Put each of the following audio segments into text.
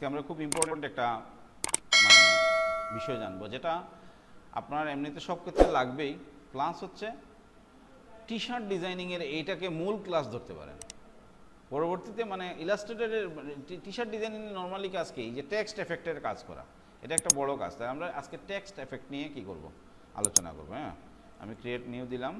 আজকে আমরা খুব ইম্পর্টেন্ট একটা মানে বিষয় জানবো যেটা আপনার এমনিতে সব ক্ষেত্রে লাগবেই ক্লাস হচ্ছে টি শার্ট ডিজাইনিংয়ের এইটাকে মূল ক্লাস ধরতে পারেন পরবর্তীতে মানে ইলাস্ট্রেটারের টি শার্ট ডিজাইনিং নর্মালি কাজ কি যে টেক্সট এফেক্টের কাজ করা এটা একটা বড় কাজ তাই আমরা আজকে টেক্সট এফেক্ট নিয়ে কি করব আলোচনা করব হ্যাঁ আমি ক্রিয়েট নিউ দিলাম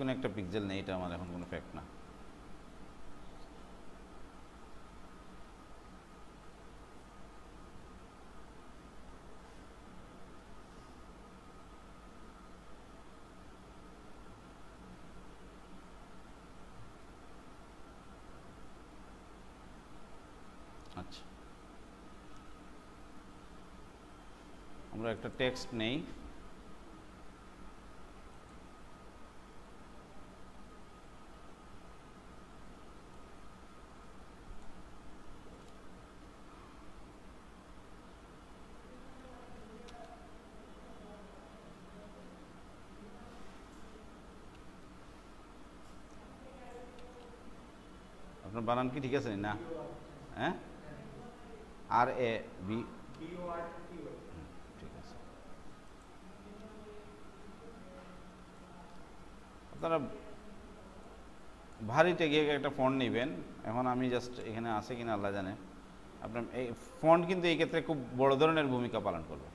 কোনো একটা পিক্সেল নেই এটা আমার এখন কোনো ফ্যাক্ট না আচ্ছা আমরা একটা টেক্সট নেই বানান কি ঠিক আছে না হ্যাঁ আর এ বি ঠিক আপনারা ভারীতে গিয়ে একটা ফোন নেবেন এখন আমি জাস্ট এখানে আছে কিনা আল্লাহ জানে আপনার এই ফন্ট কিন্তু এই ক্ষেত্রে খুব বড় ধরনের ভূমিকা পালন করবে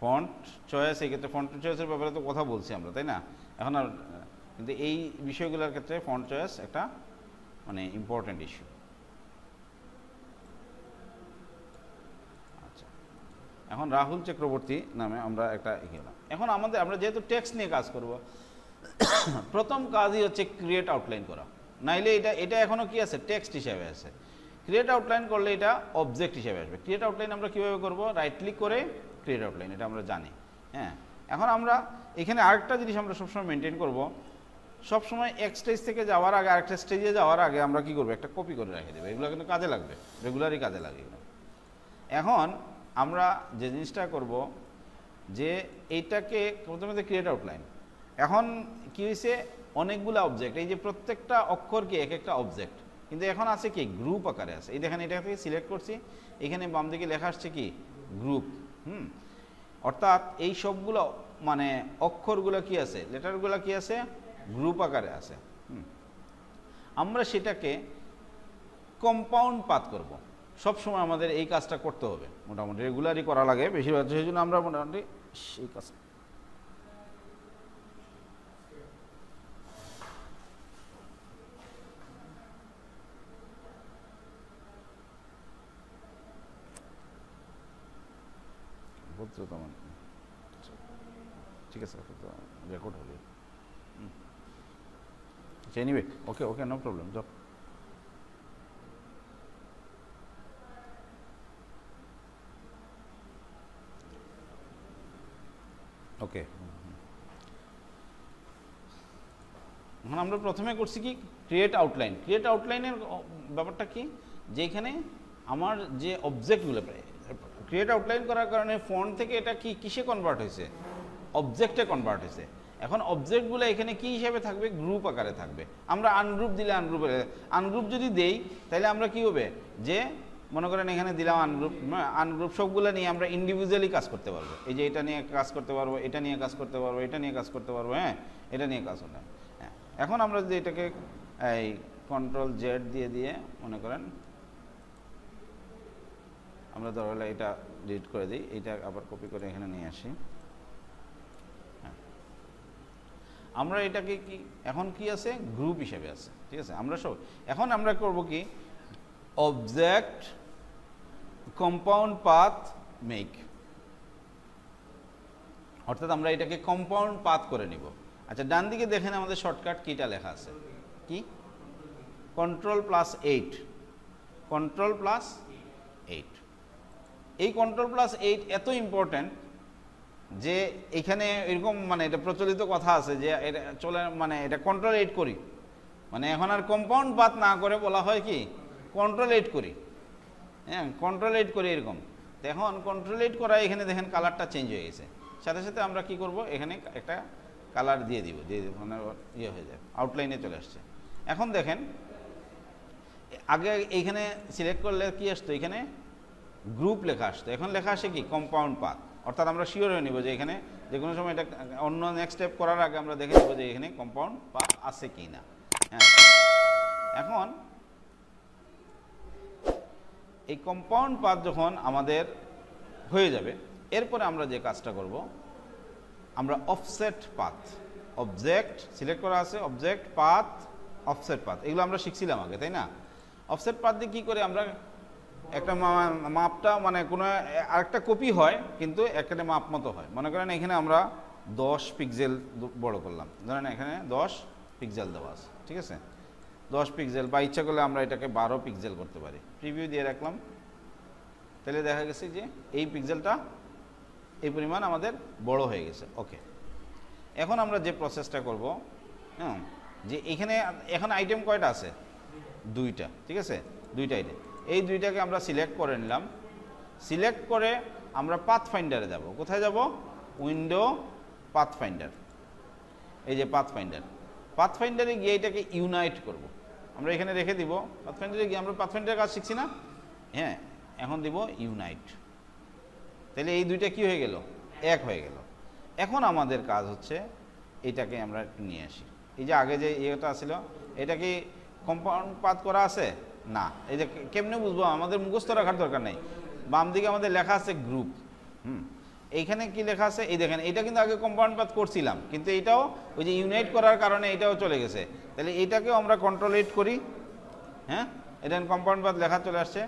ফন্ট চয়েস এই ক্ষেত্রে ফন্ট চয়েসের ব্যাপারে তো কথা বলছি আমরা তাই না এখন আর কিন্তু এই বিষয়গুলোর ক্ষেত্রে ফন্ট চয়েস একটা মানে ইম্পর্ট্যান্ট ইস্যু আচ্ছা এখন রাহুল চক্রবর্তী নামে আমরা একটা গেলাম ইয়ে এখন আমাদের আমরা যেহেতু ট্যাক্স নিয়ে কাজ করব প্রথম কাজই হচ্ছে ক্রিয়েট আউটলাইন করা নাইলে এটা এটা এখনও কি আছে টেক্সট হিসাবে আছে ক্রিয়েট আউটলাইন করলে এটা অবজেক্ট হিসাবে আসবে ক্রিয়েট আউটলাইন আমরা কীভাবে করব রাইট ক্লিক করে ক্রিয়েট আউটলাইন এটা আমরা জানি হ্যাঁ এখন আমরা এখানে আরেকটা জিনিস আমরা সবসময় মেনটেন করব সবসময় এক স্টেজ থেকে যাওয়ার আগে আরেকটা স্টেজে যাওয়ার আগে আমরা কি করবো একটা কপি করে রেখে দেবো এগুলো কিন্তু কাজে লাগবে রেগুলারই কাজে লাগে এখন আমরা যে জিনিসটা করব যে এইটাকে প্রথমে ক্রিয়েট আউটলাইন এখন কি হয়েছে অনেকগুলো অবজেক্ট এই যে প্রত্যেকটা অক্ষরকে এক একটা অবজেক্ট কিন্তু এখন আছে কি গ্রুপ আকারে আছে এই দেখেন এটা থেকে সিলেক্ট করছি এখানে বাম দিকে লেখা আসছে কি গ্রুপ হুম অর্থাৎ এই সবগুলো মানে অক্ষরগুলো কি আছে লেটারগুলো কি আছে গ্রুপ আকারে আছে আমরা সেটাকে কম্পাউন্ড পাত করব। সবসময় আমাদের এই কাজটা করতে হবে মোটামুটি রেগুলারই করা লাগে বেশিরভাগ সেই জন্য আমরা মোটামুটি সেই কাজ মানে ঠিক আছে রেকর্ড মানে হবে So anyway, okay, okay, no problem. So, ওকে এখন আমরা প্রথমে করছি কি ক্রিয়েট আউটলাইন ক্রিয়েট আউটলাইনের ব্যাপারটা কি যেখানে আমার যে অবজেক্টগুলো ক্রিয়েট আউটলাইন করার কারণে ফোন থেকে এটা কি কিসে কনভার্ট হয়েছে অবজেক্টে কনভার্ট হয়েছে এখন অবজেক্টগুলো এখানে কি হিসাবে থাকবে গ্রুপ আকারে থাকবে আমরা আনগ্রুপ দিলে আনগ্রুপ আনগ্রুপ যদি দেই তাহলে আমরা কি হবে যে মনে করেন এখানে দিলাম আনগ্রুপ আনগ্রুপ সবগুলো নিয়ে আমরা ইন্ডিভিজুয়ালি কাজ করতে পারবো এই যে এটা নিয়ে কাজ করতে পারবো এটা নিয়ে কাজ করতে পারবো এটা নিয়ে কাজ করতে পারবো হ্যাঁ এটা নিয়ে কাজ করতে হ্যাঁ এখন আমরা যদি এটাকে এই কন্ট্রোল জেড দিয়ে দিয়ে মনে করেন আমরা ধরো এটা ডিলিট করে দিই এটা আবার কপি করে এখানে নিয়ে আসি আমরা এটাকে কি এখন কি আছে গ্রুপ হিসেবে আছে ঠিক আছে আমরা সব এখন আমরা করব কি অবজেক্ট কম্পাউন্ড পাথ মেক অর্থাৎ আমরা এটাকে কম্পাউন্ড পাথ করে নিব আচ্ছা ডান দিকে দেখেন আমাদের শর্টকাট কিটা লেখা আছে কি control plus eight control plus eight এই কন্ট্রোল প্লাস এইট এত ইম্পর্ট্যান্ট যে এখানে এরকম মানে এটা প্রচলিত কথা আছে যে এটা চলে মানে এটা কন্ট্রোল এইট করি মানে এখন আর কম্পাউন্ড বাদ না করে বলা হয় কি কন্ট্রোল এইট করি হ্যাঁ কন্ট্রোল এইট করি এরকম তো এখন কন্ট্রোল এইট করা এখানে দেখেন কালারটা চেঞ্জ হয়ে গেছে সাথে সাথে আমরা কি করব এখানে একটা কালার দিয়ে দিব দিয়ে দিব মানে ইয়ে হয়ে যাবে আউটলাইনে চলে আসছে এখন দেখেন আগে এইখানে সিলেক্ট করলে কি আসতো এখানে গ্রুপ লেখা আসতো এখন লেখা আসে কি কম্পাউন্ড পাথ অর্থাৎ আমরা শিওর হয়ে নিব যে এখানে যে কোনো সময় এটা অন্য নেক্সট স্টেপ করার আগে আমরা দেখে নেব যে এখানে কম্পাউন্ড পা আছে কি না হ্যাঁ এখন এই কম্পাউন্ড পাত যখন আমাদের হয়ে যাবে এরপরে আমরা যে কাজটা করব আমরা অফসেট পাথ অবজেক্ট সিলেক্ট করা আছে অবজেক্ট পাথ অফসেট পাথ এগুলো আমরা শিখছিলাম আগে তাই না অফসেট পাথ দিয়ে কী করে আমরা একটা মাপটা মানে কোনো আরেকটা কপি হয় কিন্তু একটা মাপ মতো হয় মনে করেন এখানে আমরা দশ পিকজেল বড় করলাম ধরেন এখানে দশ পিক্সেল দেওয়া আছে ঠিক আছে দশ পিক্সেল বা ইচ্ছা করলে আমরা এটাকে বারো পিক্সেল করতে পারি প্রিভিউ দিয়ে রাখলাম তাহলে দেখা গেছে যে এই পিক্সেলটা এই পরিমাণ আমাদের বড় হয়ে গেছে ওকে এখন আমরা যে প্রসেসটা করব হ্যাঁ যে এখানে এখন আইটেম কয়টা আছে দুইটা ঠিক আছে দুইটা আইটেম এই দুইটাকে আমরা সিলেক্ট করে নিলাম সিলেক্ট করে আমরা পাথ ফাইন্ডারে যাব কোথায় যাব উইন্ডো পাথ ফাইন্ডার এই যে পাথ ফাইন্ডার পাথ ফাইন্ডারে গিয়ে এটাকে ইউনাইট করব। আমরা এখানে রেখে দিব পাথ ফাইন্ডারে গিয়ে আমরা পাথ ফাইন্ডারের কাজ শিখছি না হ্যাঁ এখন দিব ইউনাইট তাহলে এই দুইটা কি হয়ে গেল এক হয়ে গেল এখন আমাদের কাজ হচ্ছে এটাকে আমরা একটু নিয়ে আসি এই যে আগে যে ইয়েটা ছিল এটা কি কম্পাউন্ড পাত করা আছে না এই যে কেমনে বুঝবো আমাদের মুখস্থ রাখার দরকার নেই বাম দিকে আমাদের লেখা আছে গ্রুপ হুম এইখানে কি লেখা আছে এই দেখেন এটা কিন্তু আগে কম্পাউন্ড পাথ করছিলাম কিন্তু এটাও ওই যে ইউনাইট করার কারণে এটাও চলে গেছে তাহলে এটাকেও আমরা কন্ট্রোল এইট করি হ্যাঁ এটা কম্পাউন্ড পাথ লেখা চলে আসছে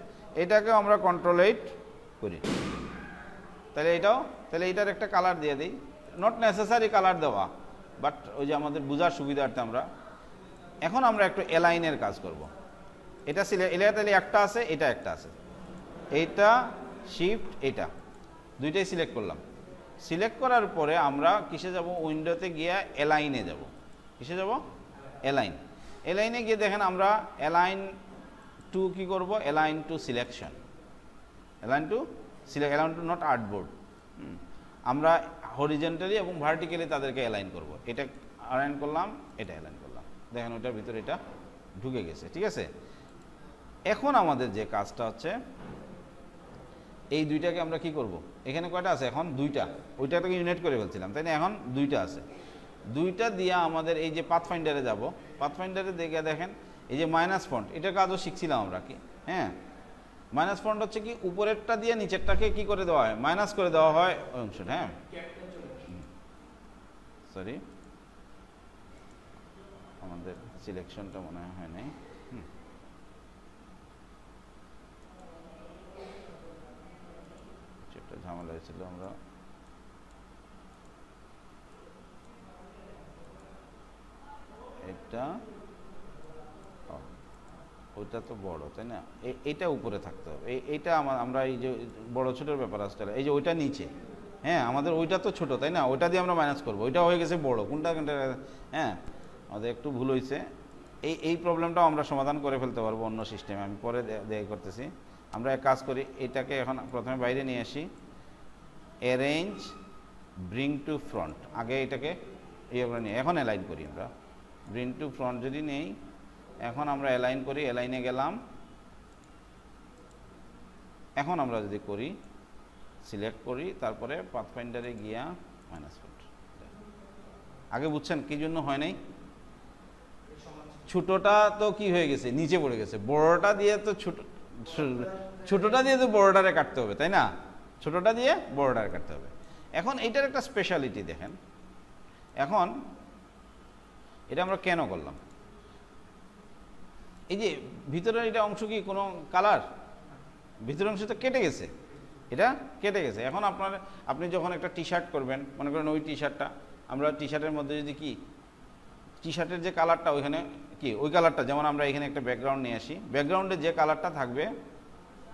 এটাকেও আমরা কন্ট্রোল এইট করি তাহলে এটাও তাহলে এটার একটা কালার দিয়ে দিই নট নেসেসারি কালার দেওয়া বাট ওই যে আমাদের বোঝার সুবিধার্থে আমরা এখন আমরা একটু অ্যালাইনের কাজ করবো এটা ইলায়াত আলী একটা আছে এটা একটা আছে এইটা শিফট এটা দুইটাই সিলেক্ট করলাম সিলেক্ট করার পরে আমরা কিসে যাব উইন্ডোতে গিয়ে অ্যালাইনে যাব কিসে যাব অ্যালাইন অ্যালাইনে গিয়ে দেখেন আমরা অ্যালাইন টু কি করব align to selection align to select align to not artboard আমরা হরিজেন্টালি এবং ভার্টিক্যালি তাদেরকে অ্যালাইন করব এটা অ্যালাইন করলাম এটা অ্যালাইন করলাম দেখেন ওটার ভিতরে এটা ঢুকে গেছে ঠিক আছে এখন আমাদের যে কাজটা হচ্ছে এই দুইটাকে আমরা কি করব। এখানে কয়টা আছে এখন দুইটা ওইটাকে ইউনিট করে ফেলছিলাম তাই না এখন দুইটা আছে দুইটা দিয়ে আমাদের এই যে পাথফাইন্ডারে যাব পাথফাইন্ডারে দেখে দেখেন এই যে মাইনাস ফন্ট এটা কাজও শিখছিলাম আমরা কি হ্যাঁ মাইনাস ফন্ট হচ্ছে কি উপরেরটা দিয়ে নিচেরটাকে কি করে দেওয়া হয় মাইনাস করে দেওয়া হয় ওই অংশটা হ্যাঁ সরি আমাদের সিলেকশনটা মনে হয় নাই ঝামেলা হয়েছিল আমরা এটা ওইটা তো বড় তাই না এটা উপরে থাকতে হবে এইটা আমার আমরা এই যে বড় ছোটোর ব্যাপার আসতে এই যে ওইটা নিচে হ্যাঁ আমাদের ওইটা তো ছোট তাই না ওইটা দিয়ে আমরা মাইনাস করবো ওইটা হয়ে গেছে বড় কোনটা কোনটা হ্যাঁ আমাদের একটু ভুল হয়েছে এই এই প্রবলেমটাও আমরা সমাধান করে ফেলতে পারবো অন্য সিস্টেমে আমি পরে দেয় করতেছি আমরা এক কাজ করি এটাকে এখন প্রথমে বাইরে নিয়ে আসি অ্যারেঞ্জ ব্রিং টু ফ্রন্ট আগে এটাকে এই আমরা এখন অ্যালাইন করি আমরা ব্রিং টু ফ্রন্ট যদি নেই এখন আমরা অ্যালাইন করি অ্যালাইনে গেলাম এখন আমরা যদি করি সিলেক্ট করি তারপরে ফাইন্ডারে গিয়া মাইনাস ফোর আগে বুঝছেন কি জন্য হয় নাই ছোটোটা তো কি হয়ে গেছে নিচে পড়ে গেছে বড়টা দিয়ে তো ছোট ছোটোটা দিয়ে তো বড়োটারে কাটতে হবে তাই না ছোটোটা দিয়ে বড়োটা কাটতে হবে এখন এইটার একটা স্পেশালিটি দেখেন এখন এটা আমরা কেন করলাম এই যে ভিতরের এটা অংশ কি কোনো কালার ভিতরের অংশ তো কেটে গেছে এটা কেটে গেছে এখন আপনার আপনি যখন একটা টি শার্ট করবেন মনে করেন ওই টি শার্টটা আমরা টি শার্টের মধ্যে যদি কি টি শার্টের যে কালারটা ওইখানে কি ওই কালারটা যেমন আমরা এখানে একটা ব্যাকগ্রাউন্ড নিয়ে আসি ব্যাকগ্রাউন্ডে যে কালারটা থাকবে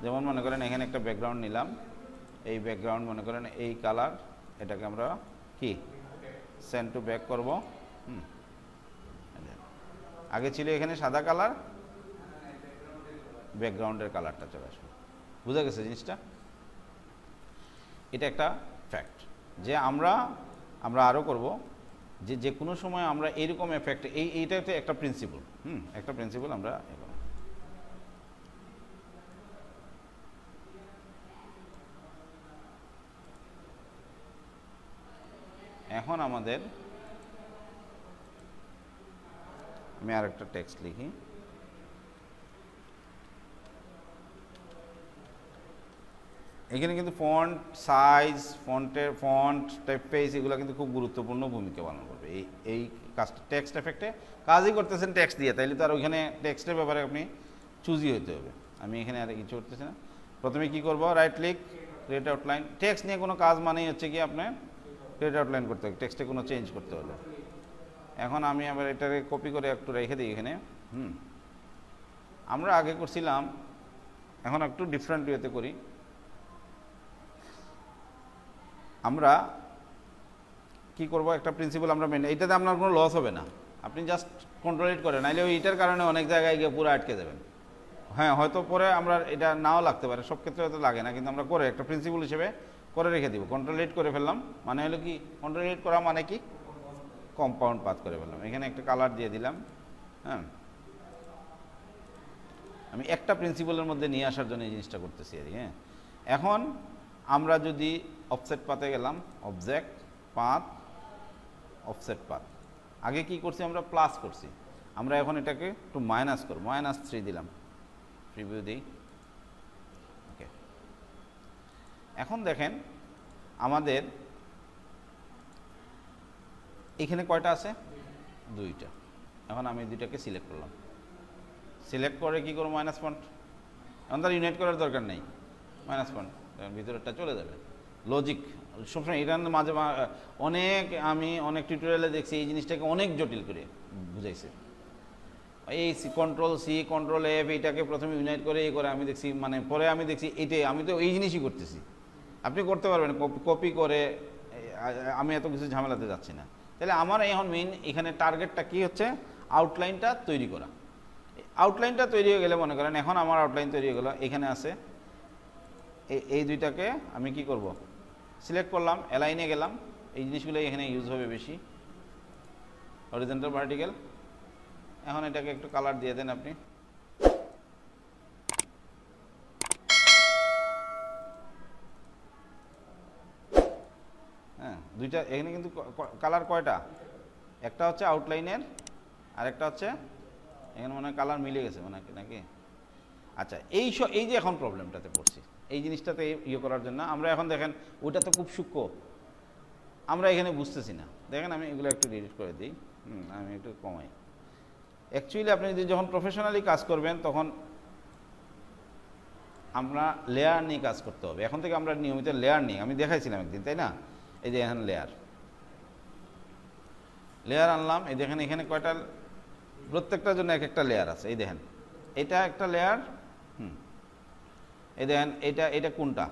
যেমন মনে করেন এখানে একটা ব্যাকগ্রাউন্ড নিলাম এই ব্যাকগ্রাউন্ড মনে করেন এই কালার এটাকে আমরা কি সেন্ট টু ব্যাক করব হুম আগে ছিল এখানে সাদা কালার ব্যাকগ্রাউন্ডের কালারটা চলে আসবে বুঝা গেছে জিনিসটা এটা একটা ফ্যাক্ট যে আমরা আমরা আরও করব যে যে কোনো সময় আমরা এরকম এফেক্ট এই এইটা একটা প্রিন্সিপল হুম একটা প্রিন্সিপল আমরা এখন আমাদের আমি আর একটা টেক্সট লিখি এখানে কিন্তু ফন্ট সাইজ ফন্টের ফন্ট টাইপ পেজ এগুলো কিন্তু খুব গুরুত্বপূর্ণ ভূমিকা পালন করবে এই এই কাজটা টেক্সট এফেক্টে কাজই করতেছেন টেক্সট দিয়ে তাইলে তো আর ওইখানে টেক্সটের ব্যাপারে আপনি চুজি হইতে হবে আমি এখানে আর কিছু করতেছি না প্রথমে কি করবো right click red outline text নিয়ে কোনো কাজ মানেই হচ্ছে কি আপনার গ্রেড আউটলাইন করতে হবে টেক্সটে কোনো চেঞ্জ করতে হলে এখন আমি আবার এটাকে কপি করে একটু রেখে দিই এখানে হুম আমরা আগে করছিলাম এখন একটু ডিফারেন্ট ওয়েতে করি আমরা কি করব একটা প্রিন্সিপাল আমরা মেনে এইটাতে আপনার কোনো লস হবে না আপনি জাস্ট কন্ট্রোলেট করেন নাহলে এইটার কারণে অনেক জায়গায় গিয়ে পুরো আটকে দেবেন হ্যাঁ হয়তো পরে আমরা এটা নাও লাগতে পারে সব ক্ষেত্রে হয়তো লাগে না কিন্তু আমরা করে একটা প্রিন্সিপাল হিসেবে করে রেখে দিব কন্ট্রোলেট করে ফেললাম মানে হলো কি কন্ট্রোলেট করা মানে কি কম্পাউন্ড পাত করে ফেললাম এখানে একটা কালার দিয়ে দিলাম হ্যাঁ আমি একটা প্রিন্সিপালের মধ্যে নিয়ে আসার জন্য এই জিনিসটা করতেছি আর হ্যাঁ এখন আমরা যদি অফসেট পাতে গেলাম অবজেক্ট পাত অফসেট পাত আগে কি করছি আমরা প্লাস করছি আমরা এখন এটাকে একটু মাইনাস করব মাইনাস থ্রি দিলাম প্রিভিউ দিই এখন দেখেন আমাদের এখানে কয়টা আছে দুইটা এখন আমি দুইটাকে সিলেক্ট করলাম সিলেক্ট করে কি করবো মাইনাস পয়েন্ট এখন তার ইউনাইট করার দরকার নেই মাইনাস পয়েন্ট ভিতরেরটা চলে যাবে লজিক সবসময় এটা মাঝে অনেক আমি অনেক টিউটোরিয়ালে দেখছি এই জিনিসটাকে অনেক জটিল করে বুঝাইছে এই C control C control F এইটাকে প্রথমে ইউনাইট করে এই করে আমি দেখছি মানে পরে আমি দেখছি এটাই আমি তো এই জিনিসই করতেছি আপনি করতে পারবেন কপি করে আমি এত কিছু ঝামেলাতে যাচ্ছি না তাহলে আমার এখন মেইন এখানে টার্গেটটা কি হচ্ছে আউটলাইনটা তৈরি করা আউটলাইনটা তৈরি হয়ে গেলে মনে করেন এখন আমার আউটলাইন তৈরি হয়ে গেলো এখানে আছে এই দুইটাকে আমি কি করব সিলেক্ট করলাম অ্যালাইনে গেলাম এই জিনিসগুলোই এখানে ইউজ হবে বেশি অরিজেন্টাল ভার্টিক্যাল এখন এটাকে একটু কালার দিয়ে দেন আপনি দুইটা এখানে কিন্তু কালার কয়টা একটা হচ্ছে আউটলাইনের আর একটা হচ্ছে এখানে মনে কালার মিলে গেছে মনে নাকি আচ্ছা এই এই যে এখন প্রবলেমটাতে পড়ছি এই জিনিসটাতে ইয়ে করার জন্য আমরা এখন দেখেন ওইটা তো খুব সূক্ষ্ম আমরা এখানে বুঝতেছি না দেখেন আমি এগুলো একটু ডিলিট করে দিই হুম আমি একটু কমাই অ্যাকচুয়ালি আপনি যদি যখন প্রফেশনালি কাজ করবেন তখন আমরা লেয়ার নিয়ে কাজ করতে হবে এখন থেকে আমরা নিয়মিত লেয়ার নিই আমি দেখাইছিলাম একদিন তাই না এই যে এখানে লেয়ার লেয়ার আনলাম এই দেখেন এখানে কয়টা প্রত্যেকটার জন্য এক একটা লেয়ার আছে এই দেখেন এটা একটা লেয়ার হুম এই দেখেন এটা এটা কোনটা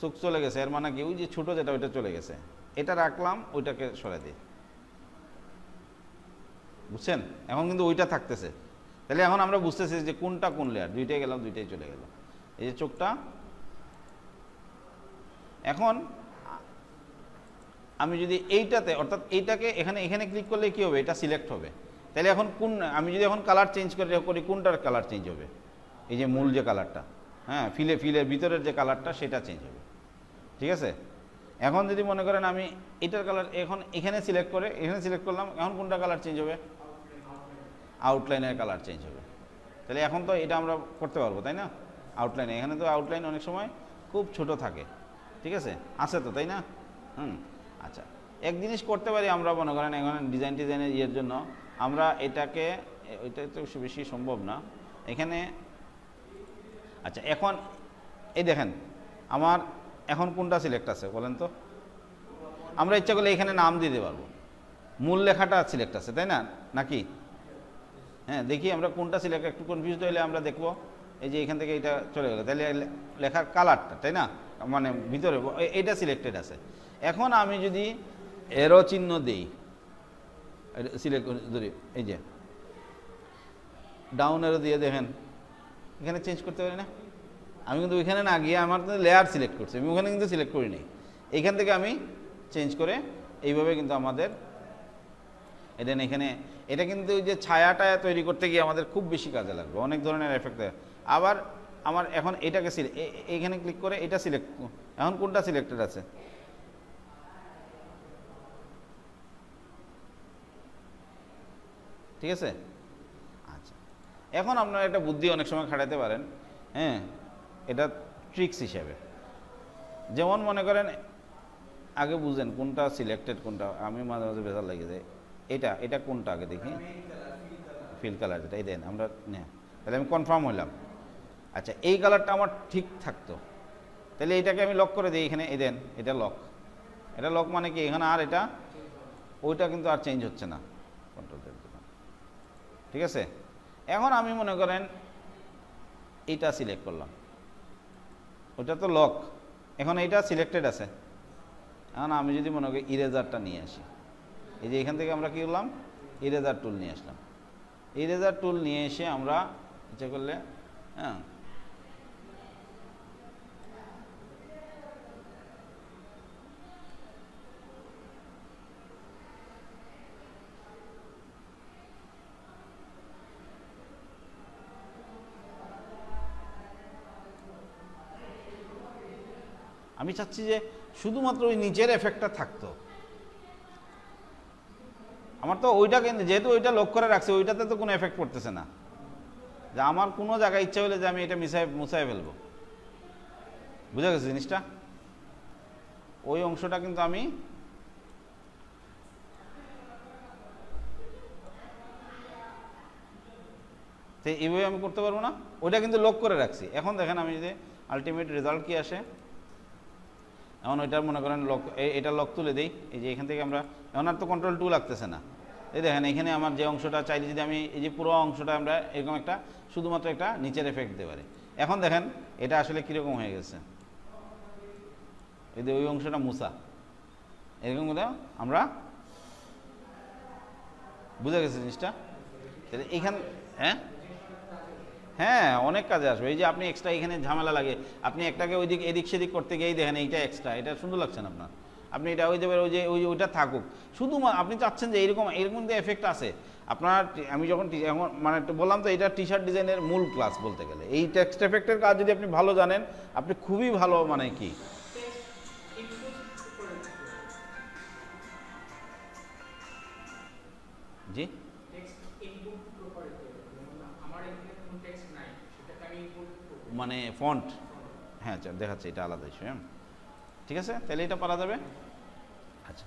সুখ চলে গেছে এর মানে কি ওই যে ছোটো যেটা ওইটা চলে গেছে এটা রাখলাম ওইটাকে সরে দিই বুঝছেন এখন কিন্তু ওইটা থাকতেছে তাহলে এখন আমরা বুঝতেছি যে কোনটা কোন লেয়ার দুইটাই গেলাম দুইটাই চলে গেল এই যে চোখটা এখন আমি যদি এইটাতে অর্থাৎ এইটাকে এখানে এখানে ক্লিক করলে কী হবে এটা সিলেক্ট হবে তাহলে এখন কোন আমি যদি এখন কালার চেঞ্জ করে করি কোনটার কালার চেঞ্জ হবে এই যে মূল যে কালারটা হ্যাঁ ফিলে ফিলের ভিতরের যে কালারটা সেটা চেঞ্জ হবে ঠিক আছে এখন যদি মনে করেন আমি এটার কালার এখন এখানে সিলেক্ট করে এখানে সিলেক্ট করলাম এখন কোনটা কালার চেঞ্জ হবে আউটলাইনের কালার চেঞ্জ হবে তাহলে এখন তো এটা আমরা করতে পারবো তাই না আউটলাইনে এখানে তো আউটলাইন অনেক সময় খুব ছোট থাকে ঠিক আছে আছে তো তাই না হুম আচ্ছা এক জিনিস করতে পারি আমরা মনে করেন এখন ডিজাইন টিজাইনের ইয়ের জন্য আমরা এটাকে ওইটা তো বেশি সম্ভব না এখানে আচ্ছা এখন এই দেখেন আমার এখন কোনটা সিলেক্ট আছে বলেন তো আমরা ইচ্ছা করলে এখানে নাম দিতে পারবো মূল লেখাটা সিলেক্ট আছে তাই না নাকি হ্যাঁ দেখি আমরা কোনটা সিলেক্ট একটু কনফিউজড হলে আমরা দেখব এই যে এখান থেকে এটা চলে গেলো তাহলে লেখার কালারটা তাই না মানে ভিতরে এইটা সিলেক্টেড আছে এখন আমি যদি এরো চিহ্ন দিই সিলেক্ট এই যে ডাউন এরও দিয়ে দেখেন এখানে চেঞ্জ করতে পারি না আমি কিন্তু ওইখানে না গিয়ে আমার লেয়ার সিলেক্ট করছি আমি ওখানে কিন্তু সিলেক্ট করি নি এইখান থেকে আমি চেঞ্জ করে এইভাবে কিন্তু আমাদের এদেন এখানে এটা কিন্তু যে ছায়াটা তৈরি করতে গিয়ে আমাদের খুব বেশি কাজে লাগবে অনেক ধরনের এফেক্ট আবার আমার এখন এটাকে এখানে ক্লিক করে এটা সিলেক্ট এখন কোনটা সিলেক্টেড আছে ঠিক আছে আচ্ছা এখন আপনার একটা বুদ্ধি অনেক সময় খাটাতে পারেন হ্যাঁ এটা ট্রিক্স হিসাবে যেমন মনে করেন আগে বুঝেন কোনটা সিলেক্টেড কোনটা আমি মাঝে মাঝে বেজার লেগে যাই এটা এটা কোনটা আগে দেখি ফিল কালার যেটা এই দেন আমরা নে তাহলে আমি কনফার্ম হলাম আচ্ছা এই কালারটা আমার ঠিক থাকতো তাহলে এটাকে আমি লক করে দিই এখানে এই দেন এটা লক এটা লক মানে কি এখানে আর এটা ওইটা কিন্তু আর চেঞ্জ হচ্ছে না ঠিক আছে এখন আমি মনে করেন এইটা সিলেক্ট করলাম ওটা তো লক এখন এইটা সিলেক্টেড আছে এখন আমি যদি মনে করি ইরেজারটা নিয়ে আসি এই যে এখান থেকে আমরা কী করলাম ইরেজার টুল নিয়ে আসলাম ইরেজার টুল নিয়ে এসে আমরা ইচ্ছে করলে হ্যাঁ আমি চাচ্ছি যে শুধুমাত্র ওই নিচের এফেক্টটা থাকতো আমার তো ওইটা কিন্তু যেহেতু ওইটা লক্ষ্য করে রাখছে ওইটাতে তো কোনো এফেক্ট পড়তেছে না যে আমার কোনো জায়গায় ইচ্ছা হলে যে আমি এটা মিশাই মুছাই ফেলবো বুঝা গেছে জিনিসটা ওই অংশটা কিন্তু আমি এইভাবে আমি করতে পারবো না ওইটা কিন্তু লক করে রাখছি এখন দেখেন আমি যদি আলটিমেট রেজাল্ট কী আসে এখন ওইটা মনে করেন লক এটা লক তুলে দিই এই যে এখান থেকে আমরা এখন আর তো কন্ট্রোল টু লাগতেছে না এই দেখেন এখানে আমার যে অংশটা চাইলে যদি আমি এই যে পুরো অংশটা আমরা এরকম একটা শুধুমাত্র একটা নিচের এফেক্ট দিতে পারি এখন দেখেন এটা আসলে কীরকম হয়ে গেছে এই যে ওই অংশটা মুসা এরকম বলে আমরা বুঝা গেছে জিনিসটা তাহলে এখান হ্যাঁ হ্যাঁ অনেক কাজে আসবে এই যে আপনি এক্সট্রা এখানে ঝামেলা লাগে আপনি একটাকে ওই দিক এদিক সেদিক করতে গিয়েই দেখেন এইটা এক্সট্রা এটা সুন্দর লাগছে না আপনার আপনি এটা ওই যে ওই যে ওই ওইটা থাকুক শুধু আপনি চাচ্ছেন যে এরকম এরকম যে এফেক্ট আছে আপনার আমি যখন এখন মানে বললাম তো এটা টি শার্ট ডিজাইনের মূল ক্লাস বলতে গেলে এই টেক্সট এফেক্টের কাজ যদি আপনি ভালো জানেন আপনি খুবই ভালো মানে কি মানে ফন্ট হ্যাঁ আচ্ছা দেখাচ্ছে এটা আলাদা হিসেবে হ্যাঁ ঠিক আছে তাহলে এটা পারা যাবে আচ্ছা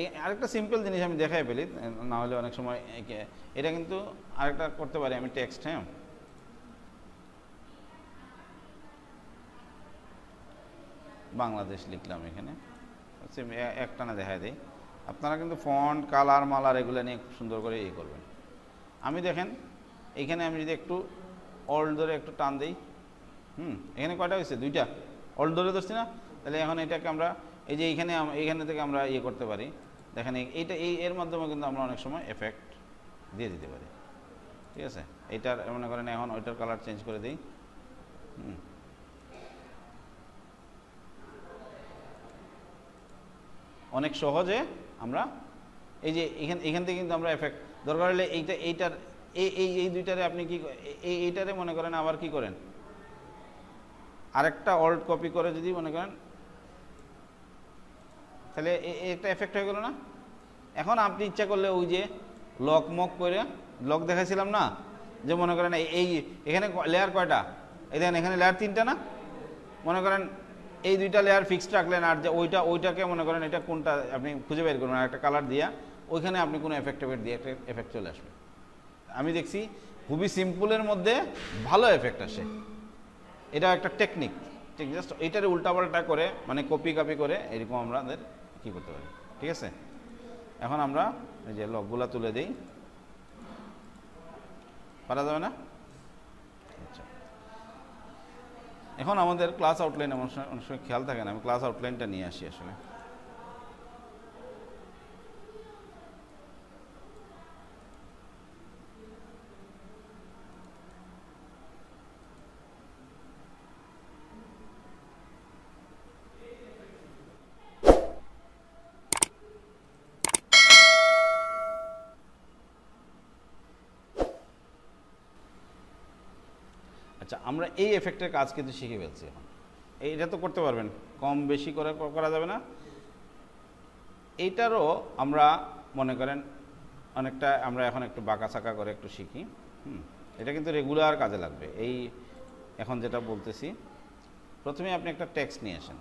এই আরেকটা সিম্পল জিনিস আমি দেখাই ফেলি না হলে অনেক সময় এটা কিন্তু আরেকটা করতে পারি আমি টেক্সট হ্যাঁ বাংলাদেশ লিখলাম এখানে একটা না দেখাই দিই আপনারা কিন্তু ফন্ট কালার মালার এগুলো নিয়ে খুব সুন্দর করে ইয়ে করবেন আমি দেখেন এখানে আমি যদি একটু অল্ড ধরে একটু টান দিই হুম এখানে কয়টা হয়েছে দুইটা অল ধরে ধরছি না তাহলে এখন এটাকে আমরা এই যে এইখানে এইখানে থেকে আমরা ইয়ে করতে পারি দেখেন এইটা এই এর মাধ্যমে কিন্তু আমরা অনেক সময় এফেক্ট দিয়ে দিতে পারি ঠিক আছে এইটার মনে করেন এখন ওইটার কালার চেঞ্জ করে দিই হুম অনেক সহজে আমরা এই যে এখান এখান থেকে কিন্তু আমরা এফেক্ট দরকার হলে এইটা এইটার এই এই দুইটারে আপনি কি এইটারে মনে করেন আবার কি করেন আরেকটা অল্ট কপি করে যদি মনে করেন তাহলে একটা এফেক্ট হয়ে গেল না এখন আপনি ইচ্ছা করলে ওই যে লক মক করে লক দেখাইছিলাম না যে মনে করেন এই এখানে লেয়ার কয়টা এই দেখেন এখানে লেয়ার তিনটা না মনে করেন এই দুইটা লেয়ার ফিক্সড রাখলেন আর যে ওইটা ওইটাকে মনে করেন এটা কোনটা আপনি খুঁজে বের করবেন একটা কালার দিয়া ওইখানে আপনি কোনো এফেক্ট এফেক্ট দিয়ে একটা এফেক্ট চলে আসবে আমি দেখছি খুবই সিম্পলের মধ্যে ভালো এফেক্ট আসে এটা একটা টেকনিক ঠিক জাস্ট এটার উল্টাপাল্টা করে মানে কপি কপি করে এরকম আমাদের কী করতে পারি ঠিক আছে এখন আমরা এই যে লকগুলা তুলে দিই পারা যাবে না আচ্ছা এখন আমাদের ক্লাস আউটলাইন আমার অনেক সময় খেয়াল থাকে না আমি ক্লাস আউটলাইনটা নিয়ে আসি আসলে আচ্ছা আমরা এই এফেক্টের কাজ কিন্তু শিখে ফেলছি এখন এইটা তো করতে পারবেন কম বেশি করে করা যাবে না এইটারও আমরা মনে করেন অনেকটা আমরা এখন একটু বাঁকা সাকা করে একটু শিখি হুম এটা কিন্তু রেগুলার কাজে লাগবে এই এখন যেটা বলতেছি প্রথমে আপনি একটা ট্যাক্স নিয়ে আসেন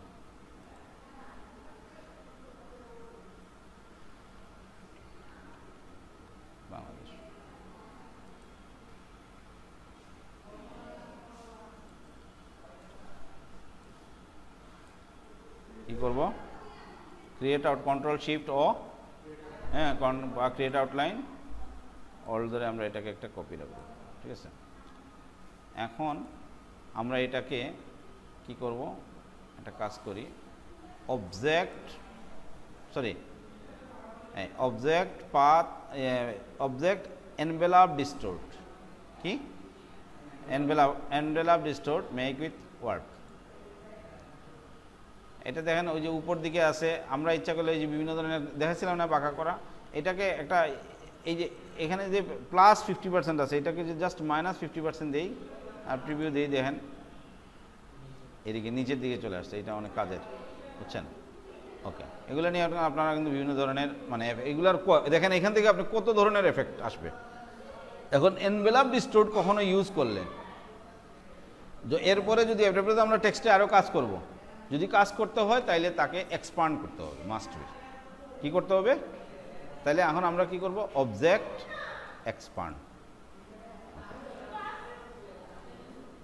create out control shift ও হ্যাঁ বা ক্রিয়েট আউটলাইন অল ধরে আমরা এটাকে একটা কপি রাখব ঠিক আছে এখন আমরা এটাকে কি করব একটা কাজ করি object sorry object path object envelope distort কি envelope envelope distort make with warp এটা দেখেন ওই যে উপর দিকে আছে আমরা ইচ্ছা করলে এই যে বিভিন্ন ধরনের দেখাচ্ছিলাম না পাকা করা এটাকে একটা এই যে এখানে যে প্লাস ফিফটি পার্সেন্ট আছে এটাকে যে জাস্ট মাইনাস ফিফটি পার্সেন্ট দিই আর প্রিভিউ দিয়ে দেখেন এদিকে নিচের দিকে চলে আসছে এটা অনেক কাজের বুঝছেন ওকে এগুলো নিয়ে আপনারা কিন্তু বিভিন্ন ধরনের মানে এগুলার দেখেন এখান থেকে আপনি কত ধরনের এফেক্ট আসবে এখন এনভেলাপ ডিস্টোর্ড কখনো ইউজ করলে এরপরে যদি এরপরে আমরা টেক্সটে আরও কাজ করবো যদি কাজ করতে হয় তাইলে তাকে এক্সপান্ড করতে হবে মাস্ট বি কী করতে হবে তাহলে এখন আমরা কি করব অবজেক্ট এক্সপান্ড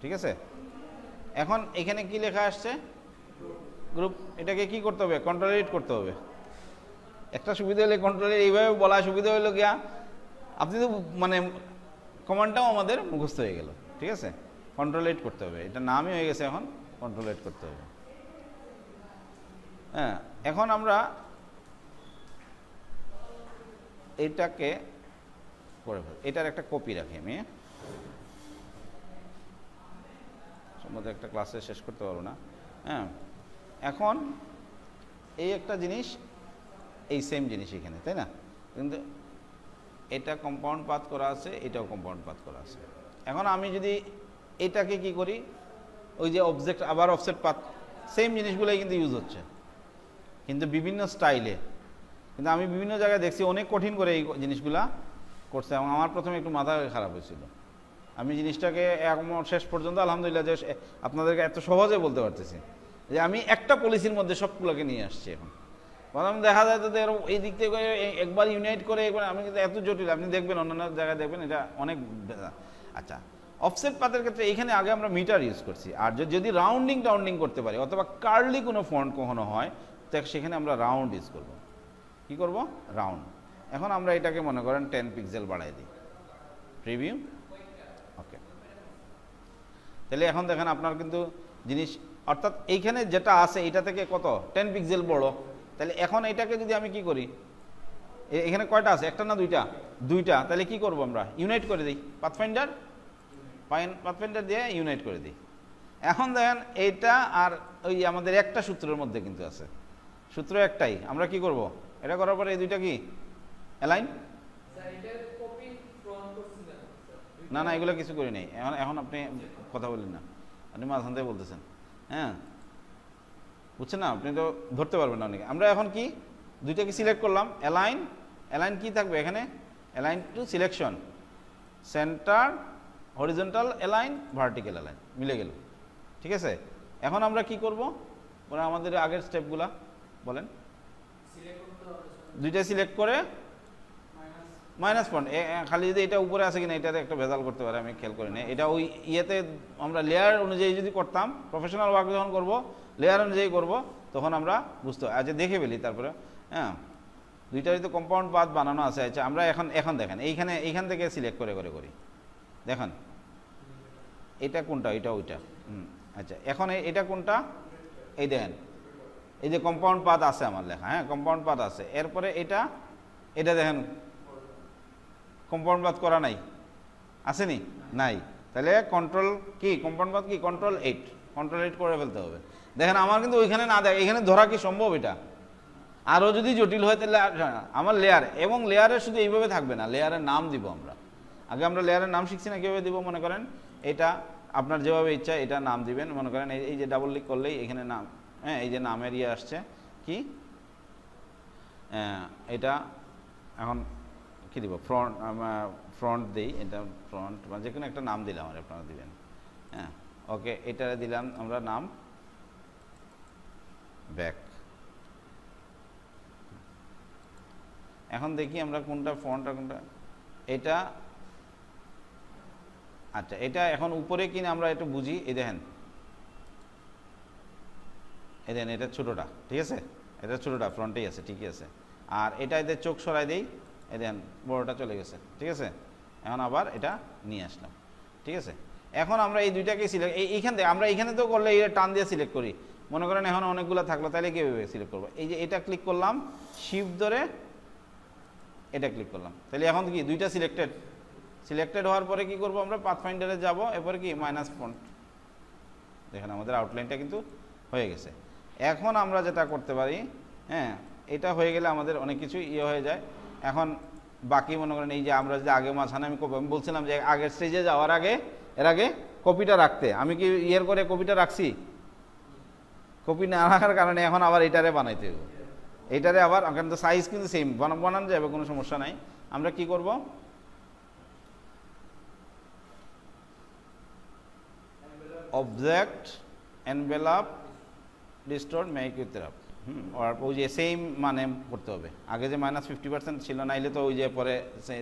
ঠিক আছে এখন এখানে কি লেখা আসছে গ্রুপ এটাকে কি করতে হবে কন্ট্রোলেট করতে হবে একটা সুবিধা হলে কন্ট্রোলেট এইভাবে বলা সুবিধা হলো গিয়া আপনি তো মানে কমান্ডটাও আমাদের মুখস্থ হয়ে গেল ঠিক আছে কন্ট্রোলেট করতে হবে এটা নামই হয়ে গেছে এখন কন্ট্রোলেট করতে হবে হ্যাঁ এখন আমরা এটাকে করে ফেল এটার একটা কপি রাখি আমি সম্ভবত একটা ক্লাসে শেষ করতে পারবো না হ্যাঁ এখন এই একটা জিনিস এই সেম জিনিস এখানে তাই না কিন্তু এটা কম্পাউন্ড পাত করা আছে এটাও কম্পাউন্ড পাত করা আছে এখন আমি যদি এটাকে কি করি ওই যে অবজেক্ট আবার অফসেট পাত সেম জিনিসগুলোই কিন্তু ইউজ হচ্ছে কিন্তু বিভিন্ন স্টাইলে কিন্তু আমি বিভিন্ন জায়গায় দেখছি অনেক কঠিন করে এই জিনিসগুলা করছে এবং আমার প্রথমে একটু মাথা খারাপ হয়েছিল আমি জিনিসটাকে এক শেষ পর্যন্ত আলহামদুলিল্লাহ যে আপনাদেরকে এত সহজে বলতে পারতেছি যে আমি একটা পলিসির মধ্যে সবগুলোকে নিয়ে আসছি এখন প্রথম দেখা যায় তাদের এই দিক থেকে একবার ইউনাইট করে একবার আমি কিন্তু এত জটিল আপনি দেখবেন অন্যান্য জায়গায় দেখবেন এটা অনেক আচ্ছা অফসেট পাতের ক্ষেত্রে এখানে আগে আমরা মিটার ইউজ করছি আর যদি রাউন্ডিং টাউন্ডিং করতে পারি অথবা কার্লি কোনো ফন্ট কখনো হয় তো সেখানে আমরা রাউন্ড ইউজ করব কি করব রাউন্ড এখন আমরা এটাকে মনে করেন টেন পিক্সেল বাড়াই দিই প্রিভিউ ওকে তাহলে এখন দেখেন আপনার কিন্তু জিনিস অর্থাৎ এইখানে যেটা আছে এটা থেকে কত টেন পিক্সেল বড় তাহলে এখন এটাকে যদি আমি কি করি এখানে কয়টা আছে একটা না দুইটা দুইটা তাহলে কি করব আমরা ইউনাইট করে দিই পাথফাইন্ডার পাথফাইন্ডার দিয়ে ইউনাইট করে দিই এখন দেখেন এইটা আর ওই আমাদের একটা সূত্রের মধ্যে কিন্তু আছে সূত্র একটাই আমরা কি করব এটা করার পরে এই দুইটা কি অ্যালাইন না না এগুলো কিছু করি নাই এখন এখন আপনি কথা বলেন না আপনি মাঝখান থেকে বলতেছেন হ্যাঁ বুঝছেন না আপনি তো ধরতে পারবেন না অনেকে আমরা এখন কি দুইটা কি সিলেক্ট করলাম অ্যালাইন অ্যালাইন কি থাকবে এখানে align to selection centre horizontal align vertical align মিলে গেল ঠিক আছে এখন আমরা কি করব ওরা আমাদের আগের স্টেপগুলা বলেন দুইটা সিলেক্ট করে মাইনাস পয়েন্ট খালি যদি এটা উপরে আছে কিনা এটাতে একটা ভেজাল করতে পারে আমি খেয়াল করি না এটা ওই ইয়েতে আমরা লেয়ার অনুযায়ী যদি করতাম প্রফেশনাল ওয়ার্ক যখন করবো লেয়ার অনুযায়ী করবো তখন আমরা বুঝতে আচ্ছা দেখে ফেলি তারপরে হ্যাঁ দুইটা যদি কম্পাউন্ড বাদ বানানো আছে আচ্ছা আমরা এখন এখন দেখেন এইখানে এইখান থেকে সিলেক্ট করে করে করি দেখেন এটা কোনটা এটা ওইটা হুম আচ্ছা এখন এটা কোনটা এই দেখেন এই যে কম্পাউন্ড পাত আছে আমার লেখা হ্যাঁ কম্পাউন্ড পাত আছে এরপরে এটা এটা দেখেন কম্পাউন্ড পাত করা নাই আসেনি নাই তাহলে কন্ট্রোল কি কম্পাউন্ড পাত কি কন্ট্রোল এইট কন্ট্রোল এইট করে ফেলতে হবে দেখেন আমার কিন্তু ওইখানে না দেখ এখানে ধরা কি সম্ভব এটা আরও যদি জটিল হয় তাহলে আমার লেয়ার এবং লেয়ারে শুধু এইভাবে থাকবে না লেয়ারের নাম দিব আমরা আগে আমরা লেয়ারের নাম শিখছি না কীভাবে দিব মনে করেন এটা আপনার যেভাবে ইচ্ছা এটা নাম দিবেন মনে করেন এই যে ডাবল লিক করলেই এখানে নাম হ্যাঁ এই যে নামের ইয়ে আসছে কি হ্যাঁ, এটা এখন কি দিব ফ্রন্ট ফ্রন্ট দিই এটা ফ্রন্ট মানে যে কোনো একটা নাম দিলাম আর আপনারা দিবেন হ্যাঁ ওকে এটা দিলাম আমরা নাম ব্যাক এখন দেখি আমরা কোনটা ফ্রন্ট আর কোনটা এটা আচ্ছা এটা এখন উপরে কিনে আমরা একটু বুঝি এই দেখেন এ দেন এটা ছোটোটা ঠিক আছে এটা ছোটোটা ফ্রন্টেই আছে ঠিকই আছে আর এটা এদের চোখ সরাই দিই এ দেন বড়োটা চলে গেছে ঠিক আছে এখন আবার এটা নিয়ে আসলাম ঠিক আছে এখন আমরা এই দুইটাকে সিলেক্ট এইখান থেকে আমরা এইখানে তো করলে এটা টান দিয়ে সিলেক্ট করি মনে করেন এখন অনেকগুলো থাকলো তাহলে কীভাবে সিলেক্ট করবো এই যে এটা ক্লিক করলাম শিপ ধরে এটা ক্লিক করলাম তাহলে এখন কি দুইটা সিলেক্টেড সিলেক্টেড হওয়ার পরে কি করব আমরা ফাইন্ডারে যাবো এরপর কি মাইনাস ফন্ট দেখেন আমাদের আউটলাইনটা কিন্তু হয়ে গেছে এখন আমরা যেটা করতে পারি হ্যাঁ এটা হয়ে গেলে আমাদের অনেক কিছু ইয়ে হয়ে যায় এখন বাকি মনে করেন এই যে আমরা যে আগে মাঝখানে আমি কপি আমি বলছিলাম যে আগের স্টেজে যাওয়ার আগে এর আগে কপিটা রাখতে আমি কি ইয়ের করে কপিটা রাখছি কপি না রাখার কারণে এখন আবার এটারে বানাইতে হবে এইটারে আবার কিন্তু সাইজ কিন্তু সেম বানানো যাবে কোনো সমস্যা নাই আমরা কি করব object envelope distort make with warp hmm ওই যে সেম মানে করতে হবে আগে যে মাইনাস ফিফটি পার্সেন্ট ছিল এলে তো ওই যে পরে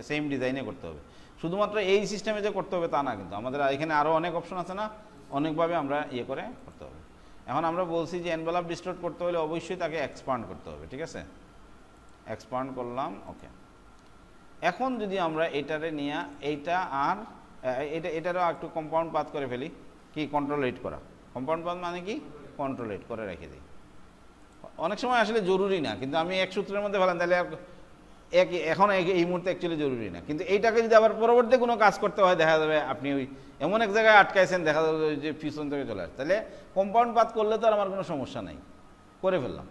সেম ডিজাইনে করতে হবে শুধুমাত্র এই সিস্টেমে যে করতে হবে তা না কিন্তু আমাদের এখানে আরও অনেক অপশন আছে না অনেকভাবে আমরা ইয়ে করে করতে হবে এখন আমরা বলছি যে এনভেলাপ ডিস্টোর্ট করতে হলে অবশ্যই তাকে এক্সপান্ড করতে হবে ঠিক আছে এক্সপান্ড করলাম ওকে এখন যদি আমরা এটারে নিয়ে এইটা আর এটা এটারও একটু কম্পাউন্ড পাত করে ফেলি কি কন্ট্রোল রেট করা কম্পাউন্ড পাত মানে কি কন্ট্রোলেট করে রেখে দিই অনেক সময় আসলে জরুরি না কিন্তু আমি এক সূত্রের মধ্যে ফেলাম তাহলে এক এখন এই মুহূর্তে অ্যাকচুয়ালি জরুরি না কিন্তু এইটাকে যদি আবার পরবর্তী কোনো কাজ করতে হয় দেখা যাবে আপনি ওই এমন এক জায়গায় আটকাইছেন দেখা যাবে যে পিছন থেকে চলে আসছে তাহলে কম্পাউন্ড পাত করলে তো আর আমার কোনো সমস্যা নাই করে ফেললাম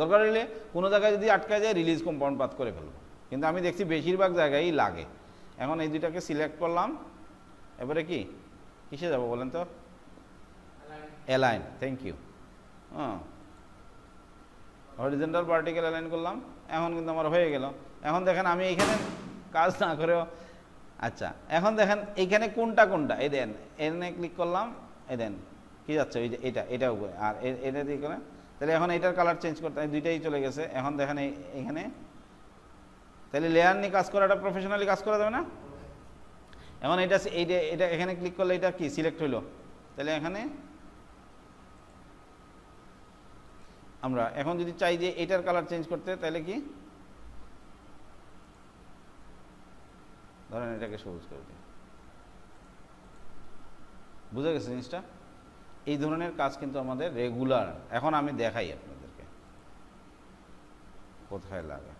দরকার হলে কোনো জায়গায় যদি আটকায় যায় রিলিজ কম্পাউন্ড পাত করে ফেলবো কিন্তু আমি দেখছি বেশিরভাগ জায়গায়ই লাগে এখন এই দুইটাকে সিলেক্ট করলাম এবারে কি কিসে যাব বলেন তো align thank you horizontal particle align করলাম এখন কিন্তু আমার হয়ে গেল এখন দেখেন আমি এখানে কাজ না করেও আচ্ছা এখন দেখেন এখানে কোনটা কোনটা এই দেন এনে ক্লিক করলাম এ দেন কী যাচ্ছে ওই যে এটা এটা উপরে আর এটা দিয়ে করে তাহলে এখন এটার কালার চেঞ্জ করতে দুইটাই চলে গেছে এখন দেখেন এখানে তাহলে লেয়ার নিয়ে কাজ করাটা প্রফেশনালি কাজ করা যাবে না এখন এটা এইটা এটা এখানে ক্লিক করলে এটা কি সিলেক্ট হইলো তাহলে এখানে আমরা এখন যদি চাই যে এটার কালার চেঞ্জ করতে তাহলে কি ধরেন এটাকে সবুজ করে দিই বুঝা গেছে জিনিসটা এই ধরনের কাজ কিন্তু আমাদের রেগুলার এখন আমি দেখাই আপনাদেরকে কোথায় লাগে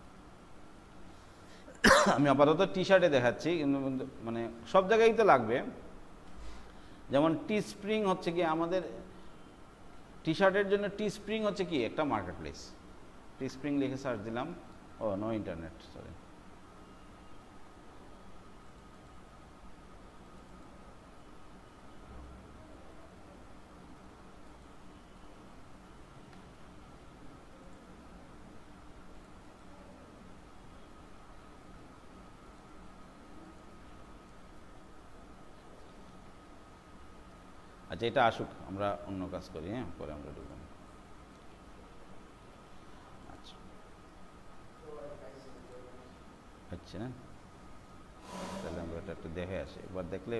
আমি আপাতত টি শার্টে দেখাচ্ছি মানে সব জায়গায় তো লাগবে যেমন টি স্প্রিং হচ্ছে কি আমাদের টি শার্টের জন্য টি স্প্রিং হচ্ছে কি একটা মার্কেট প্লেস টি স্প্রিং লিখে সার্চ দিলাম ও নো ইন্টারনেট সরি আচ্ছা এটা আসুক আমরা অন্য কাজ করি হ্যাঁ পরে আমরা ঢুকব আচ্ছা আচ্ছা তাহলে আমরা এটা একটু দেখে আসি এবার দেখলে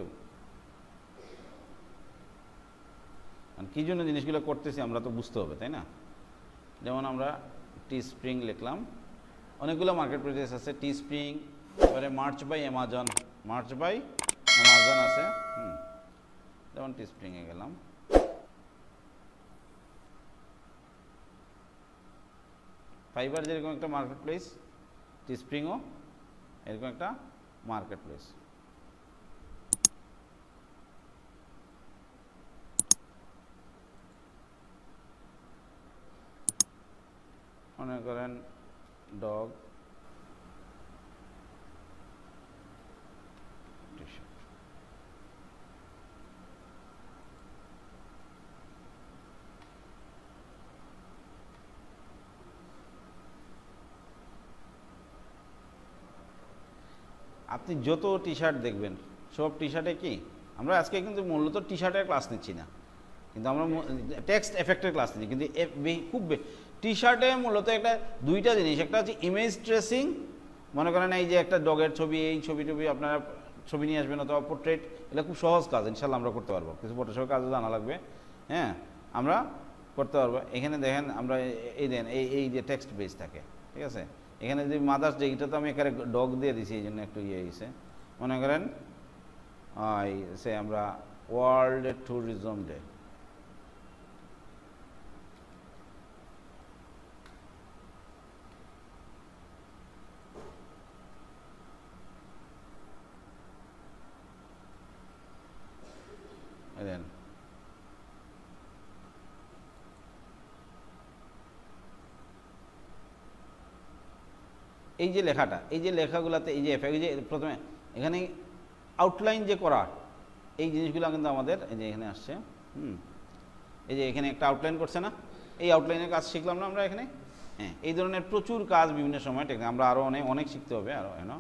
মানে কী জন্য জিনিসগুলো করতেছি আমরা তো বুঝতে হবে তাই না যেমন আমরা টি স্প্রিং লিখলাম অনেকগুলো মার্কেট প্রাইস আছে টি স্প্রিং এবারে merch by Amazon merch by Amazon আছে হুম যেমনটি স্প্রিংয়ে গেলাম ফাইবার যেরকম একটা মার্কেট প্লেস টি স্প্রিংও এরকম একটা মার্কেট প্লেস মনে করেন ডগ আপনি যত টি শার্ট দেখবেন সব টি শার্টে কি আমরা আজকে কিন্তু মূলত টি শার্টের ক্লাস নিচ্ছি না কিন্তু আমরা টেক্সট এফেক্টের ক্লাস নিচ্ছি কিন্তু খুব টি শার্টে মূলত একটা দুইটা জিনিস একটা হচ্ছে ইমেজ ট্রেসিং মনে করেন এই যে একটা ডগের ছবি এই ছবি টবি আপনারা ছবি নিয়ে আসবেন অথবা পোর্ট্রেট এটা খুব সহজ কাজ ইনশাল্লাহ আমরা করতে পারবো কিছু ফটোশপের কাজও জানা লাগবে হ্যাঁ আমরা করতে পারবো এখানে দেখেন আমরা এই দেন এই এই যে টেক্সট বেস থাকে ঠিক আছে এখানে যদি মাদার্স ডে এটা তো আমি এখানে ডগ দিয়ে দিছি এই জন্য একটু ইয়ে হয়েছে মনে করেন সে আমরা ওয়ার্ল্ড ট্যুরিজম ডে এই যে লেখাটা এই যে লেখাগুলোতে এই যে এফেক্ট যে প্রথমে এখানে আউটলাইন যে করা এই জিনিসগুলো কিন্তু আমাদের এই যে এখানে আসছে হুম এই যে এখানে একটা আউটলাইন করছে না এই আউটলাইনের কাজ শিখলাম না আমরা এখানে হ্যাঁ এই ধরনের প্রচুর কাজ বিভিন্ন সময় টেকনিক আমরা আরও অনেক অনেক শিখতে হবে আরও এন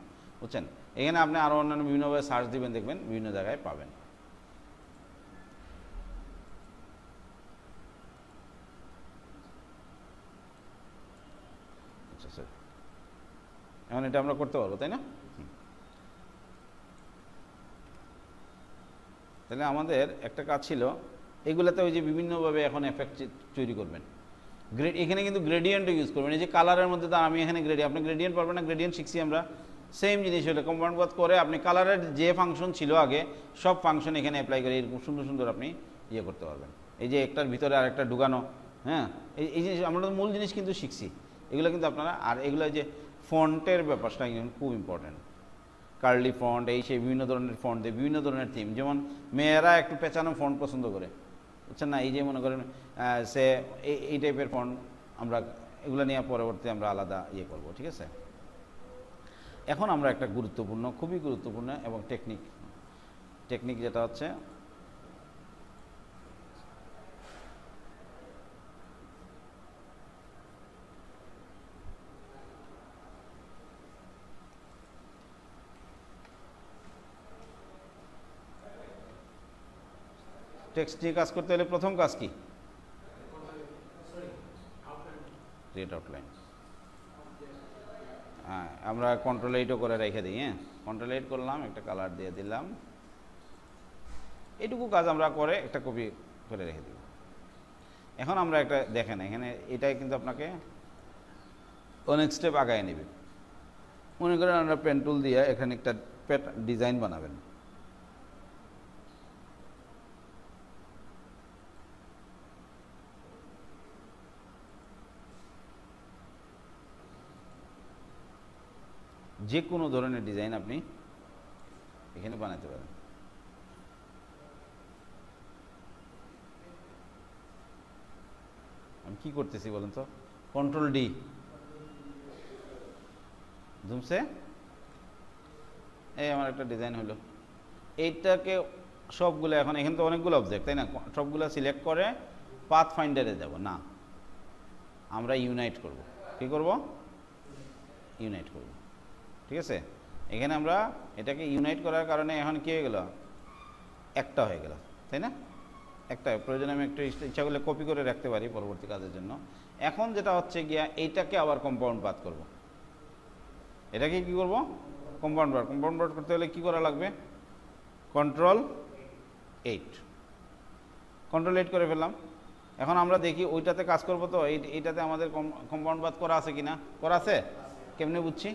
বুঝছেন এখানে আপনি আরও অন্যান্য বিভিন্নভাবে সার্চ দিবেন দেখবেন বিভিন্ন জায়গায় পাবেন এখন এটা আমরা করতে পারবো তাই না তাহলে আমাদের একটা কাজ ছিল এগুলোতে ওই যে বিভিন্নভাবে এখন এফেক্ট তৈরি করবেন গ্রেড এখানে কিন্তু গ্রেডিয়েন্টও ইউজ করবেন এই যে কালারের মধ্যে তার আমি এখানে গ্রেডি আপনি গ্রেডিয়েন্ট পারবেন না গ্রেডিয়েন্ট শিখছি আমরা সেম জিনিস হলে কম্পাউন্ড করে আপনি কালারের যে ফাংশন ছিল আগে সব ফাংশন এখানে অ্যাপ্লাই করে এরকম সুন্দর সুন্দর আপনি ইয়ে করতে পারবেন এই যে একটার ভিতরে আর একটা ঢুকানো হ্যাঁ এই জিনিস আমরা মূল জিনিস কিন্তু শিখছি এগুলো কিন্তু আপনারা আর এগুলো যে ফন্টের ব্যাপারটা খুব ইম্পর্ট্যান্ট কার্লি ফন্ট এই সেই বিভিন্ন ধরনের ফন্ট দেয় বিভিন্ন ধরনের থিম যেমন মেয়েরা একটু পেঁচানো ফন্ট পছন্দ করে বুঝছেন না এই যে মনে করেন সে এই টাইপের ফন্ট আমরা এগুলো নিয়ে পরবর্তী আমরা আলাদা ইয়ে করব ঠিক আছে এখন আমরা একটা গুরুত্বপূর্ণ খুবই গুরুত্বপূর্ণ এবং টেকনিক টেকনিক যেটা হচ্ছে টেক্সট নিয়ে কাজ করতে হলে প্রথম কাজ কি হ্যাঁ আমরা কন্ট্রোল এইটও করে রেখে দিই হ্যাঁ কন্ট্রোল এইট করলাম একটা কালার দিয়ে দিলাম এইটুকু কাজ আমরা করে একটা কপি করে রেখে দিই এখন আমরা একটা দেখেন এখানে এটাই কিন্তু আপনাকে অনেক স্টেপ আগায় নেবে মনে করেন আমরা পেন্টুল দিয়ে এখানে একটা প্যাট ডিজাইন বানাবেন যে কোনো ধরনের ডিজাইন আপনি এখানে বানাতে পারেন আমি কী করতেছি বলুন তো কন্ট্রোল ডি ধুমসে এই আমার একটা ডিজাইন হলো এইটাকে সবগুলো এখন এখানে তো অনেকগুলো অবজেক্ট তাই না সবগুলো সিলেক্ট করে পাথ ফাইন্ডারে যাব না আমরা ইউনাইট করব কি করব ইউনাইট করব ঠিক আছে এখানে আমরা এটাকে ইউনাইট করার কারণে এখন কী হয়ে গেল একটা হয়ে গেল তাই না একটা প্রয়োজনে আমি একটু ইচ্ছা করলে কপি করে রাখতে পারি পরবর্তী কাজের জন্য এখন যেটা হচ্ছে গিয়া এইটাকে আবার কম্পাউন্ড বাদ করব। এটাকে কি করব কম্পাউন্ড বাদ কম্পাউন্ড বাদ করতে হলে কি করা লাগবে কন্ট্রোল এইট কন্ট্রোল এইট করে ফেললাম এখন আমরা দেখি ওইটাতে কাজ করব তো এইটাতে আমাদের কম্পাউন্ড বাদ করা আছে কি না করা আছে কেমনে বুঝছি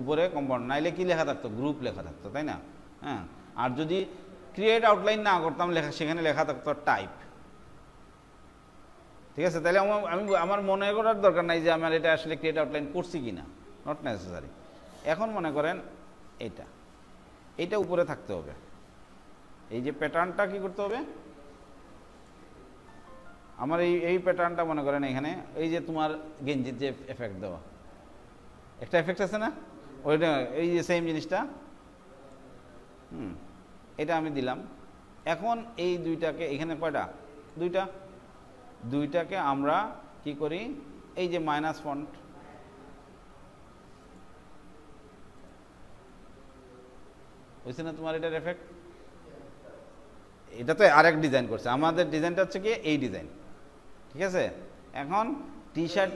উপরে কম্পাউন্ড নাইলে কি লেখা থাকতো গ্রুপ লেখা থাকতো তাই না হ্যাঁ আর যদি ক্রিয়েট আউটলাইন না করতাম লেখা সেখানে লেখা থাকতো টাইপ ঠিক আছে তাহলে আমার আমি আমার মনে করার দরকার নাই যে আমার এটা আসলে ক্রিয়েট আউটলাইন করছি কি না নট নেসেসারি এখন মনে করেন এটা এটা উপরে থাকতে হবে এই যে প্যাটার্নটা কি করতে হবে আমার এই এই প্যাটার্নটা মনে করেন এখানে এই যে তোমার গেঞ্জির যে এফেক্ট দেওয়া একটা এফেক্ট আছে না ওইটা এই যে সেম জিনিসটা হুম এটা আমি দিলাম এখন এই দুইটাকে এখানে কয়টা দুইটা দুইটাকে আমরা কি করি এই যে মাইনাস ফন্ট বুঝছে না তোমার এটার এফেক্ট এটা তো আরেক ডিজাইন করছে আমাদের ডিজাইনটা হচ্ছে কি এই ডিজাইন ঠিক আছে এখন টি শার্ট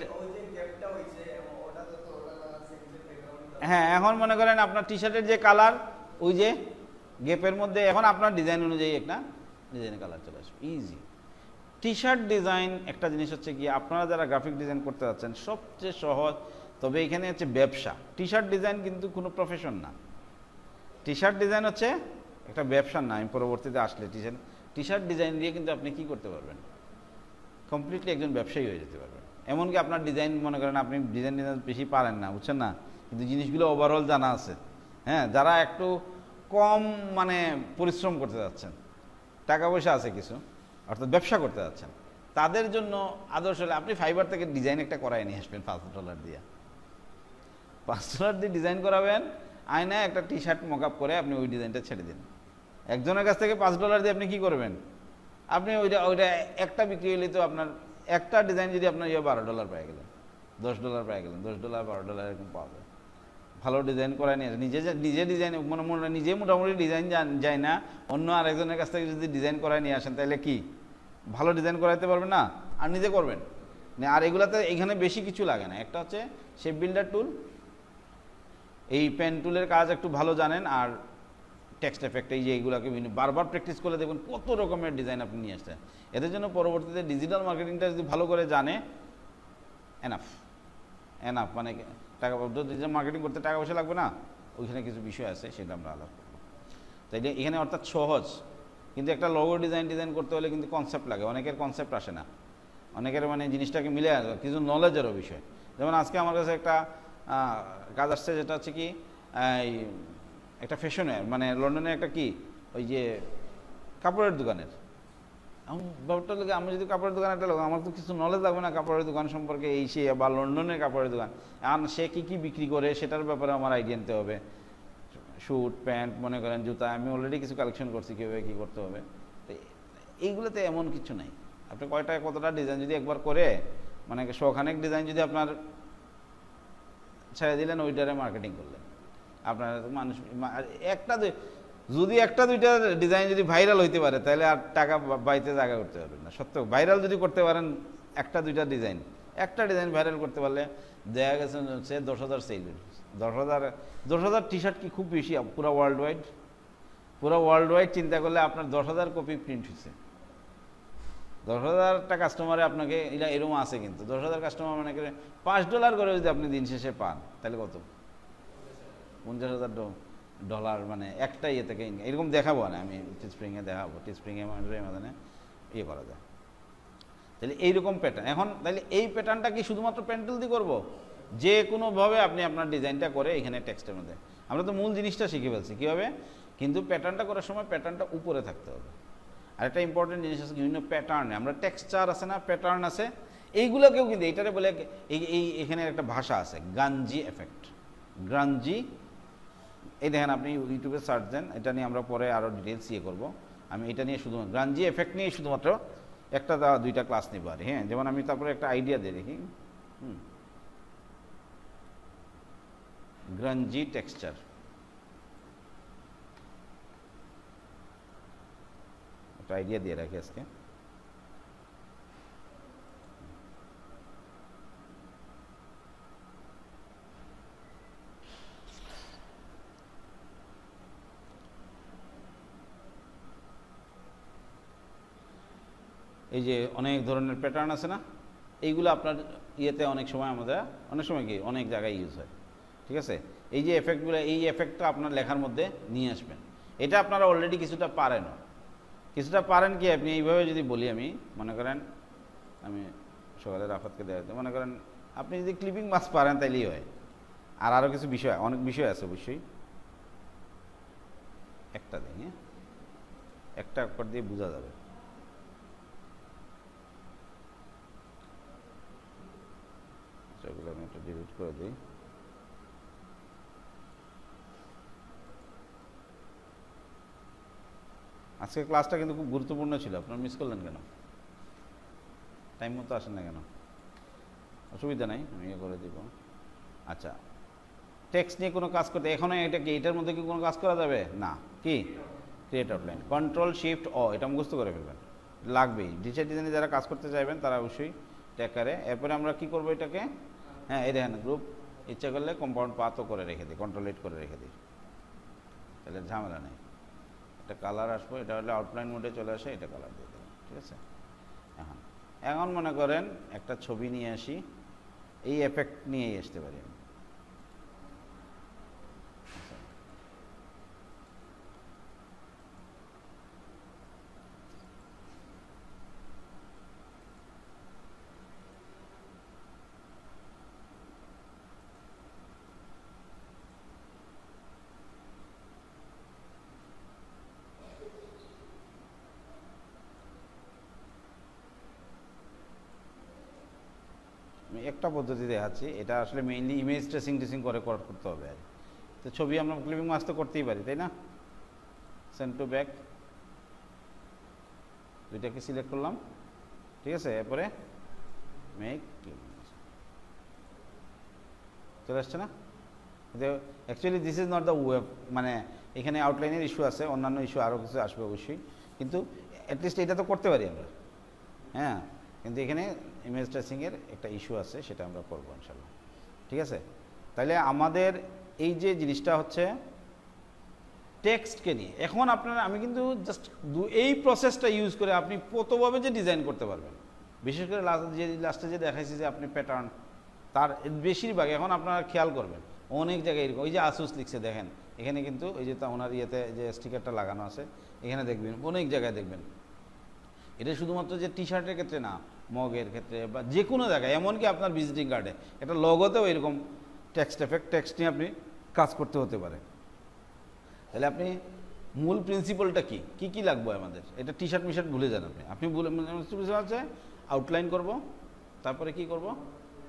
হ্যাঁ এখন মনে করেন আপনার টি শার্টের যে কালার ওই যে গেপের মধ্যে এখন আপনার ডিজাইন অনুযায়ী একটা ডিজাইনের কালার চলে আসবে ইজি টি শার্ট ডিজাইন একটা জিনিস হচ্ছে কি আপনারা যারা গ্রাফিক ডিজাইন করতে যাচ্ছেন সবচেয়ে সহজ তবে এখানে হচ্ছে ব্যবসা টি শার্ট ডিজাইন কিন্তু কোনো প্রফেশন না টি শার্ট ডিজাইন হচ্ছে একটা ব্যবসার না আমি পরবর্তীতে আসলে T shirt T shirt design দিয়ে কিন্তু আপনি কি করতে পারবেন কমপ্লিটলি একজন ব্যবসায়ী হয়ে যেতে পারবেন এমনকি আপনার ডিজাইন মনে করেন আপনি ডিজাইন ডিজাইন বেশি পারেন না বুঝছেন না কিন্তু জিনিসগুলো ওভারঅল জানা আছে হ্যাঁ যারা একটু কম মানে পরিশ্রম করতে যাচ্ছেন টাকা পয়সা আছে কিছু অর্থাৎ ব্যবসা করতে যাচ্ছেন তাদের জন্য আদর্শ হলে আপনি ফাইবার থেকে ডিজাইন একটা করায় নিয়ে আসবেন পাঁচ ডলার দিয়ে পাঁচ ডলার দিয়ে ডিজাইন করাবেন আয়নায় একটা টি শার্ট মক করে আপনি ওই ডিজাইনটা ছেড়ে দিন একজনের কাছ থেকে পাঁচ ডলার দিয়ে আপনি কি করবেন আপনি ওইটা ওইটা একটা বিক্রি হলে তো আপনার একটা ডিজাইন যদি আপনার ইয়ে বারো ডলার পাই গেলেন দশ ডলার পাই গেলেন দশ ডলার বারো ডলার এরকম পাওয়া যায় ভালো ডিজাইন করাই নিয়ে নিজে নিজে ডিজাইন মানে মনে নিজে মোটামুটি ডিজাইন যায় না অন্য আরেকজনের কাছ থেকে যদি ডিজাইন করাই নিয়ে আসেন তাহলে কি ভালো ডিজাইন করাইতে পারবেন না আর নিজে করবেন না আর এগুলাতে এখানে বেশি কিছু লাগে না একটা হচ্ছে শেপ বিল্ডার টুল এই পেন টুলের কাজ একটু ভালো জানেন আর টেক্সট এফেক্ট এই যে এইগুলোকে বিভিন্ন বারবার প্র্যাকটিস করে দেখুন কত রকমের ডিজাইন আপনি নিয়ে আসছেন এদের জন্য পরবর্তীতে ডিজিটাল মার্কেটিংটা যদি ভালো করে জানে এনাফ এনাফ মানে টাকা যে মার্কেটিং করতে টাকা পয়সা লাগবে না ওইখানে কিছু বিষয় আছে সেটা আমরা আলাপ করবো তাই এখানে অর্থাৎ সহজ কিন্তু একটা লগো ডিজাইন ডিজাইন করতে হলে কিন্তু কনসেপ্ট লাগে অনেকের কনসেপ্ট আসে না অনেকের মানে জিনিসটাকে মিলে আসবে কিছু নলেজেরও বিষয় যেমন আজকে আমার কাছে একটা কাজ আসছে যেটা হচ্ছে কি এই একটা ফ্যাশনের মানে লন্ডনে একটা কি ওই যে কাপড়ের দোকানের ব্যাপারটা লোক আমি যদি কাপড়ের দোকানে একটা লোক আমার তো কিছু নলেজ লাগবে না কাপড়ের দোকান সম্পর্কে এই সে বা লন্ডনের কাপড়ের দোকান আর সে কী কী বিক্রি করে সেটার ব্যাপারে আমার আইডিয়া নিতে হবে শ্যুট প্যান্ট মনে করেন জুতা আমি অলরেডি কিছু কালেকশন করছি কীভাবে কী করতে হবে তো এইগুলোতে এমন কিছু নাই আপনি কয়টা কতটা ডিজাইন যদি একবার করে মানে শখানেক ডিজাইন যদি আপনার ছেড়ে দিলেন ওইটারে মার্কেটিং করলেন আপনার মানুষ একটা যদি একটা দুইটা ডিজাইন যদি ভাইরাল হইতে পারে তাহলে আর টাকা বাড়িতে জায়গা করতে পারবেন না সত্য ভাইরাল যদি করতে পারেন একটা দুইটা ডিজাইন একটা ডিজাইন ভাইরাল করতে পারলে দেখা গেছে সে দশ হাজার সেল দশ হাজার দশ হাজার টি শার্ট কি খুব বেশি পুরো ওয়ার্ল্ড ওয়াইড পুরো ওয়ার্ল্ড ওয়াইড চিন্তা করলে আপনার দশ হাজার কপি প্রিন্ট হয়েছে দশ হাজারটা কাস্টমারে আপনাকে এটা এরকম আছে কিন্তু দশ হাজার কাস্টমার মানে পাঁচ ডলার করে যদি আপনি দিন শেষে পান তাহলে কত পঞ্চাশ হাজার ডলার ডলার মানে একটা ইয়ে থেকে এরকম দেখাবো না আমি স্প্রিংয়ে দেখাবো স্প্রিংয়ে মানে ইয়ে করা যায় তাহলে এইরকম প্যাটার্ন এখন তাহলে এই প্যাটার্নটা কি শুধুমাত্র প্যান্ডেল দিয়ে করবো যে কোনোভাবে আপনি আপনার ডিজাইনটা করে এখানে টেক্সটের মধ্যে আমরা তো মূল জিনিসটা শিখে ফেলছি কীভাবে কিন্তু প্যাটার্নটা করার সময় প্যাটার্নটা উপরে থাকতে হবে আর একটা ইম্পর্টেন্ট জিনিস আছে বিভিন্ন প্যাটার্নে আমরা টেক্সচার আছে না প্যাটার্ন আছে এইগুলোকেও কিন্তু এইটারে বলে এই এখানের একটা ভাষা আছে গানজি এফেক্ট গ্রানজি এই দেখেন আপনি ইউটিউবে সার্চ দেন এটা নিয়ে আমরা পরে আরও ডিটেলস ইয়ে করবো আমি এটা নিয়ে শুধু গ্রাঞ্জি এফেক্ট নিয়ে শুধুমাত্র একটা দুইটা ক্লাস নিব আর হ্যাঁ যেমন আমি তারপরে একটা আইডিয়া দিয়ে দেখি হুম গ্রাঞ্জি টেক্সচার একটা আইডিয়া দিয়ে রাখি আজকে এই যে অনেক ধরনের প্যাটার্ন আছে না এইগুলো আপনার ইয়েতে অনেক সময় আমাদের অনেক সময় কি অনেক জায়গায় ইউজ হয় ঠিক আছে এই যে এফেক্টগুলো এই এফেক্টটা আপনার লেখার মধ্যে নিয়ে আসবেন এটা আপনারা অলরেডি কিছুটা পারেন কিছুটা পারেন কি আপনি এইভাবে যদি বলি আমি মনে করেন আমি সকালে রাফাতকে দেওয়া মনে করেন আপনি যদি ক্লিপিং মাছ পারেন তাইলেই হয় আর আরও কিছু বিষয় অনেক বিষয় আছে অবশ্যই একটা দিন হ্যাঁ? একটা অক্ষর দিয়ে বোঝা যাবে এগুলো আমি একটু ডিলিট করে দিই আজকে ক্লাসটা কিন্তু খুব গুরুত্বপূর্ণ ছিল আপনার মিস করলেন কেন টাইম মতো আসেন না কেন অসুবিধা নাই আমি ইয়ে করে দিব আচ্ছা টেক্সট নিয়ে কোনো কাজ করতে এখনো এটা কি এটার মধ্যে কি কোনো কাজ করা যাবে না কি create outline control shift O এটা মুখস্ত করে ফেলবেন লাগবেই ডিজাইন ডিজাইনে যারা কাজ করতে চাইবেন তারা অবশ্যই ট্যাকারে এরপরে আমরা কি করব এটাকে হ্যাঁ এই দেখেন গ্রুপ ইচ্ছা করলে কম্পাউন্ড পাতো করে রেখে দিই কন্ট্রোলেট করে রেখে দিই তাহলে ঝামেলা নেই একটা কালার আসবো এটা হলে আউটলাইন মোডে চলে আসে এটা কালার দিয়ে দেবো ঠিক আছে এখন এখন মনে করেন একটা ছবি নিয়ে আসি এই এফেক্ট নিয়েই আসতে পারি আমি একটা পদ্ধতি দেখাচ্ছি এটা আসলে মেইনলি ইমেজ ট্রেসিং ট্রেসিং করে করতে হবে আর তো ছবি আমরা ক্লিপিং মাছ তো করতেই পারি তাই না সেন্ড টু ব্যাক দুইটাকে সিলেক্ট করলাম ঠিক আছে এরপরে মেক ক্লিপিং চলে আসছে না actually this is not the web মানে এখানে আউটলাইনের ইস্যু আছে অন্যান্য ইস্যু আরও কিছু আসবে অবশ্যই কিন্তু অ্যাটলিস্ট এটা তো করতে পারি আমরা হ্যাঁ কিন্তু এখানে ইমেজ ট্রেসিংয়ের একটা ইস্যু আছে সেটা আমরা করবো ইনশাল্লাহ ঠিক আছে তাহলে আমাদের এই যে জিনিসটা হচ্ছে টেক্সটকে নিয়ে এখন আপনার আমি কিন্তু জাস্ট এই প্রসেসটা ইউজ করে আপনি কতভাবে যে ডিজাইন করতে পারবেন বিশেষ করে লাস্ট যে লাস্টে যে দেখাইছি যে আপনি প্যাটার্ন তার বেশিরভাগ এখন আপনারা খেয়াল করবেন অনেক জায়গায় এরকম ওই যে আসুস লিখছে দেখেন এখানে কিন্তু ওই যে তা ওনার ইয়েতে যে স্টিকারটা লাগানো আছে এখানে দেখবেন অনেক জায়গায় দেখবেন এটা শুধুমাত্র যে টি শার্টের ক্ষেত্রে না মগের ক্ষেত্রে বা যে কোনো জায়গায় এমনকি আপনার ভিজিটিং কার্ডে এটা লগতেও এরকম টেক্সট এফেক্ট টেক্সট নিয়ে আপনি কাজ করতে হতে পারে তাহলে আপনি মূল প্রিন্সিপালটা কি কি কি লাগবে আমাদের এটা টি শার্ট মিশার্ট ভুলে যান আপনি আপনি মানে আছে আউটলাইন করব তারপরে কি করব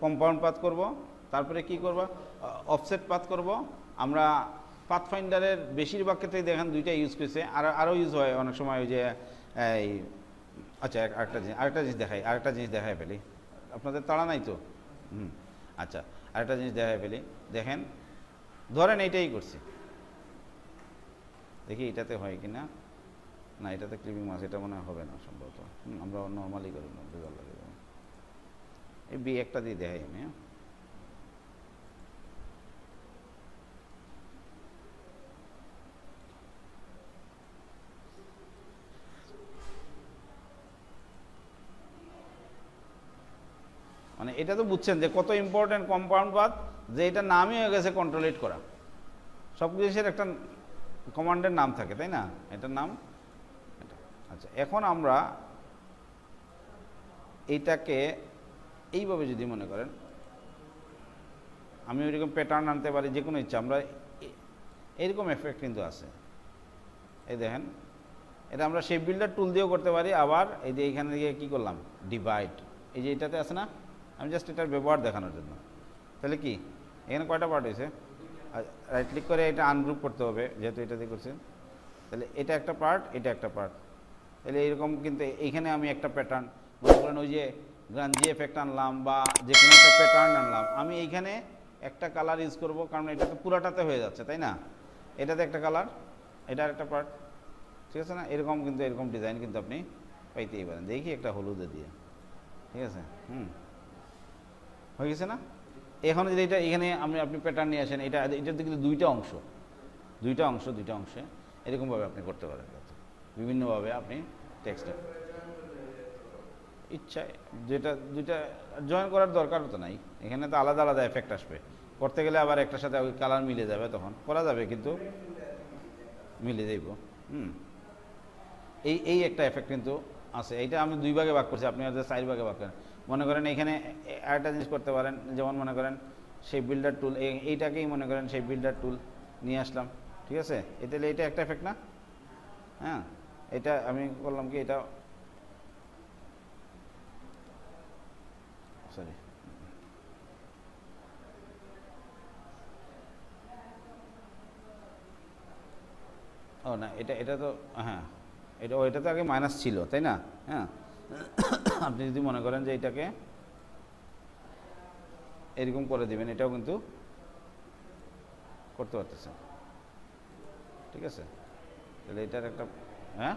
কম্পাউন্ড পাত করব তারপরে কি করব অফসেট পাত করব আমরা পাথ ফাইন্ডারের বেশিরভাগ ক্ষেত্রে দেখেন দুইটা ইউজ করেছে আর আরও ইউজ হয় অনেক সময় ওই যে এই আচ্ছা আরেকটা জিনিস আরেকটা জিনিস দেখাই আরেকটা জিনিস দেখাই ফেলি আপনাদের তাড়া নাই তো হুম আচ্ছা আরেকটা জিনিস দেখাই ফেলি দেখেন ধরেন এইটাই করছি দেখি এটাতে হয় কি না না এটাতে ক্লিপিং মাছ এটা মনে হবে না সম্ভবত আমরা নর্মালি করি না লাগে এই বি একটা দিয়ে দেখাই আমি হ্যাঁ মানে এটা তো বুঝছেন যে কত ইম্পর্ট্যান্ট কম্পাউন্ড বাদ যে এটা নামই হয়ে গেছে কন্ট্রোলেট করা সব জিনিসের একটা কমান্ডের নাম থাকে তাই না এটার নাম এটা আচ্ছা এখন আমরা এইটাকে এইভাবে যদি মনে করেন আমি ওইরকম প্যাটার্ন আনতে পারি যে কোনো ইচ্ছা আমরা এরকম এফেক্ট কিন্তু আছে এই দেখেন এটা আমরা শেপ বিল্ডার টুল দিয়েও করতে পারি আবার এই যে এখানে গিয়ে কী করলাম ডিভাইড এই যে এটাতে আছে না আমি জাস্ট এটার ব্যবহার দেখানোর জন্য তাহলে কি এখানে কয়টা পার্ট হয়েছে রাইট ক্লিক করে এটা আনগ্রুপ করতে হবে যেহেতু এটা দিয়ে করছেন তাহলে এটা একটা পার্ট এটা একটা পার্ট তাহলে এরকম কিন্তু এইখানে আমি একটা প্যাটার্ন মনে করেন ওই যে গ্রাঞ্জি এফেক্ট আনলাম বা যে কোনো একটা প্যাটার্ন আনলাম আমি এইখানে একটা কালার ইউজ করব কারণ এটা তো পুরাটাতে হয়ে যাচ্ছে তাই না এটাতে একটা কালার এটা একটা পার্ট ঠিক আছে না এরকম কিন্তু এরকম ডিজাইন কিন্তু আপনি পাইতেই পারেন দেখি একটা হলুদে দিয়ে ঠিক আছে হুম হয়ে গেছে না এখন যদি এটা এখানে আপনি আপনি প্যাটার্ন নিয়ে আসেন এটা এটাতে কিন্তু দুইটা অংশ দুইটা অংশ দুইটা অংশে এরকমভাবে আপনি করতে পারেন বিভিন্নভাবে আপনি টেক্সট ইচ্ছা যেটা দুইটা জয়েন করার দরকার তো নাই এখানে তো আলাদা আলাদা এফেক্ট আসবে করতে গেলে আবার একটার সাথে ওই কালার মিলে যাবে তখন করা যাবে কিন্তু মিলে যাইব হুম এই এই একটা এফেক্ট কিন্তু আছে এইটা আমি দুই ভাগে ভাগ করছি আপনি হয়তো চার ভাগে ভাগ করেন মনে করেন এখানে আরেকটা জিনিস করতে পারেন যেমন মনে করেন সেই বিল্ডার টুল এইটাকেই মনে করেন সেই বিল্ডার টুল নিয়ে আসলাম ঠিক আছে এটা এটা একটা এফেক্ট না হ্যাঁ এটা আমি বললাম কি এটা সরি ও না এটা এটা তো হ্যাঁ এটা এটা তো আগে মাইনাস ছিল তাই না হ্যাঁ আপনি যদি মনে করেন যে এটাকে এরকম করে দিবেন এটাও কিন্তু করতে পারতেছেন ঠিক আছে তাহলে এটার একটা হ্যাঁ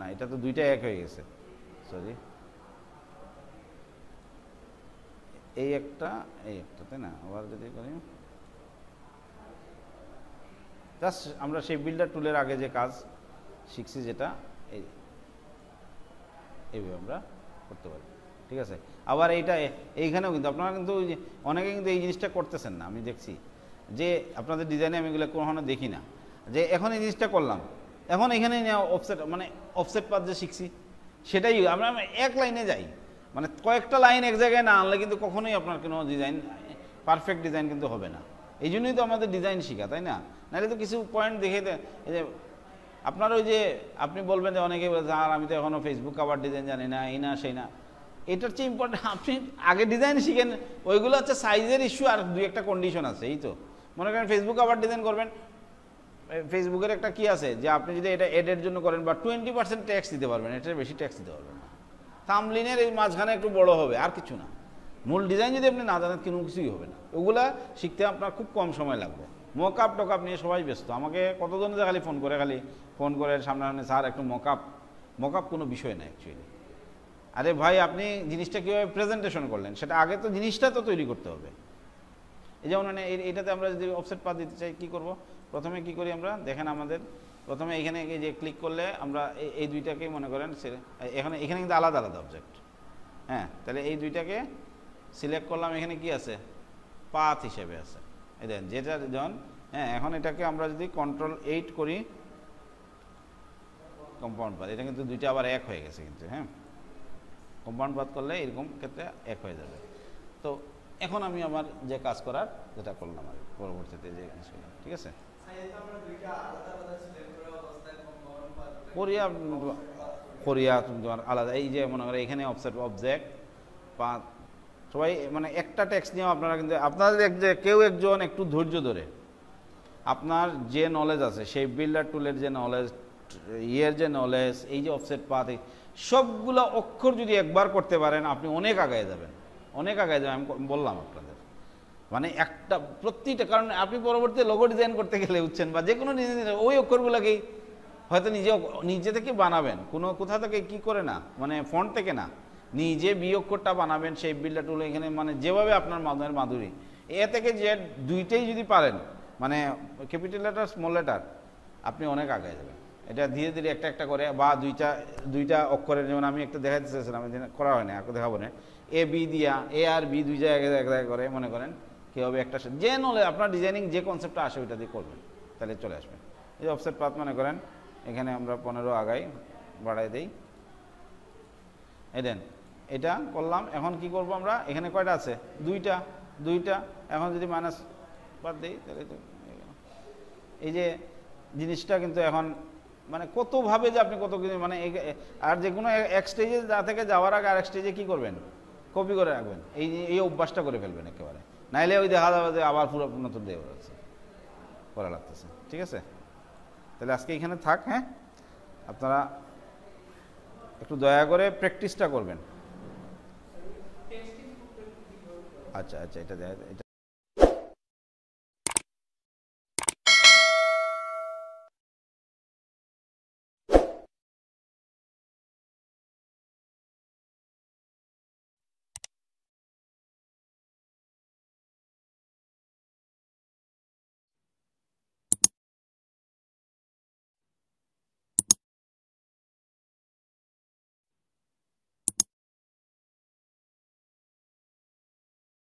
না এটা তো দুইটা এক হয়ে গেছে সরি এই একটা এই একটা তাই না আবার যদি করি জাস্ট আমরা সেই বিল্ডার টুলের আগে যে কাজ শিখছি যেটা এইভাবে আমরা করতে পারি ঠিক আছে আবার এইটা এইখানেও কিন্তু আপনারা কিন্তু অনেকে কিন্তু এই জিনিসটা করতেছেন না আমি দেখছি যে আপনাদের ডিজাইনে আমি এগুলো কখনো দেখি না যে এখন এই জিনিসটা করলাম এখন এখানে অফসেট মানে অফসেট পাত যে শিখছি সেটাই আমরা এক লাইনে যাই মানে কয়েকটা লাইন এক জায়গায় না আনলে কিন্তু কখনোই আপনার কোনো ডিজাইন পারফেক্ট ডিজাইন কিন্তু হবে না এই জন্যই তো আমাদের ডিজাইন শেখা তাই না নাহলে তো কিছু পয়েন্ট দেখে যে আপনার ওই যে আপনি বলবেন যে অনেকে আর আমি তো এখনও ফেসবুক কাভার ডিজাইন জানি না এই না সেই না এটার চেয়ে ইম্পর্টেন্ট আপনি আগে ডিজাইন শিখেন ওইগুলো হচ্ছে সাইজের ইস্যু আর দুই একটা কন্ডিশন আছে এই তো মনে করেন ফেসবুক আবার ডিজাইন করবেন ফেসবুকের একটা কি আছে যে আপনি যদি এটা এডের জন্য করেন বা টোয়েন্টি পার্সেন্ট ট্যাক্স দিতে পারবেন এটার বেশি ট্যাক্স দিতে পারবেন না থামলিনের এই মাঝখানে একটু বড় হবে আর কিছু না মূল ডিজাইন যদি আপনি না জানেন কোনো কিছুই হবে না ওগুলা শিখতে আপনার খুব কম সময় লাগবে মকআপ টকআপ নিয়ে সবাই ব্যস্ত আমাকে কতজন যে খালি ফোন করে খালি ফোন করে সামনে সামনে স্যার একটু মকআপ মকআপ কোনো বিষয় না অ্যাকচুয়ালি আরে ভাই আপনি জিনিসটা কীভাবে প্রেজেন্টেশন করলেন সেটা আগে তো জিনিসটা তো তৈরি করতে হবে এই যেমন মানে এটাতে আমরা যদি অফসেট পা দিতে চাই কী করব প্রথমে কি করি আমরা দেখেন আমাদের প্রথমে এখানে যে ক্লিক করলে আমরা এই দুইটাকে মনে করেন এখানে এখানে কিন্তু আলাদা আলাদা অবজেক্ট হ্যাঁ তাহলে এই দুইটাকে সিলেক্ট করলাম এখানে কি আছে পাথ হিসেবে আছে এই দেখেন যেটা যখন হ্যাঁ এখন এটাকে আমরা যদি কন্ট্রোল এইট করি কম্পাউন্ড পাত এটা কিন্তু দুইটা আবার এক হয়ে গেছে কিন্তু হ্যাঁ কম্পাউন্ড পাত করলে এরকম ক্ষেত্রে এক হয়ে যাবে তো এখন আমি আমার যে কাজ করার যেটা করলাম আর পরবর্তীতে যে ঠিক আছে করিয়া করিয়া তোমার আলাদা এই যে মনে করো এখানে অবজেক্ট অবজেক্ট পাত সবাই মানে একটা ট্যাক্স নিয়েও আপনারা কিন্তু আপনাদের এক যে কেউ একজন একটু ধৈর্য ধরে আপনার যে নলেজ আছে সেই বিল্ডার টুলের যে নলেজ ইয়ের যে নলেজ এই যে অফসেট পাতে সবগুলো অক্ষর যদি একবার করতে পারেন আপনি অনেক আগায় যাবেন অনেক আগায় যাবেন আমি বললাম আপনাদের মানে একটা প্রতিটা কারণ আপনি পরবর্তী লোগো ডিজাইন করতে গেলে উঠছেন বা যে কোনো ওই অক্ষরগুলোকেই হয়তো নিজে নিজে থেকে বানাবেন কোনো কোথা থেকে কি করে না মানে ফন্ট থেকে না নিজে বিয়োগকরটা বানাবেন সেই বিলটা টুলে এখানে মানে যেভাবে আপনার মাধ্যমের মাধুরী এ থেকে যে দুইটাই যদি পারেন মানে ক্যাপিটাল লেটার স্মল লেটার আপনি অনেক আগে যাবেন এটা ধীরে ধীরে একটা একটা করে বা দুইটা দুইটা অক্ষরের যেমন আমি একটা দেখাতে চাইছিলাম করা হয় না দেখাবো না এ বি দিয়া এ আর বি দুই জায়গায় এক জায়গায় করে মনে করেন কীভাবে একটা যে নলে আপনার ডিজাইনিং যে কনসেপ্টটা আসে ওইটা দিয়ে করবেন তাহলে চলে আসবেন এই যে অফসেট পাত মনে করেন এখানে আমরা পনেরো আগাই বাড়াই দিই এই দেন এটা করলাম এখন কি করব আমরা এখানে কয়টা আছে দুইটা দুইটা এখন যদি মাইনাস বাদ দিই তাহলে এই যে জিনিসটা কিন্তু এখন মানে কতভাবে যে আপনি কত কিছু মানে আর যে কোনো এক স্টেজে যা থেকে যাওয়ার আগে আর এক স্টেজে কী করবেন কপি করে রাখবেন এই এই অভ্যাসটা করে ফেলবেন একেবারে নাইলে ওই দেখা যাবে যে আবার পুরো নতুন দেওয়া যাচ্ছে করা লাগতেছে ঠিক আছে তাহলে আজকে এখানে থাক হ্যাঁ আপনারা একটু দয়া করে প্র্যাকটিসটা করবেন আচ্ছা আচ্ছা এটা এটা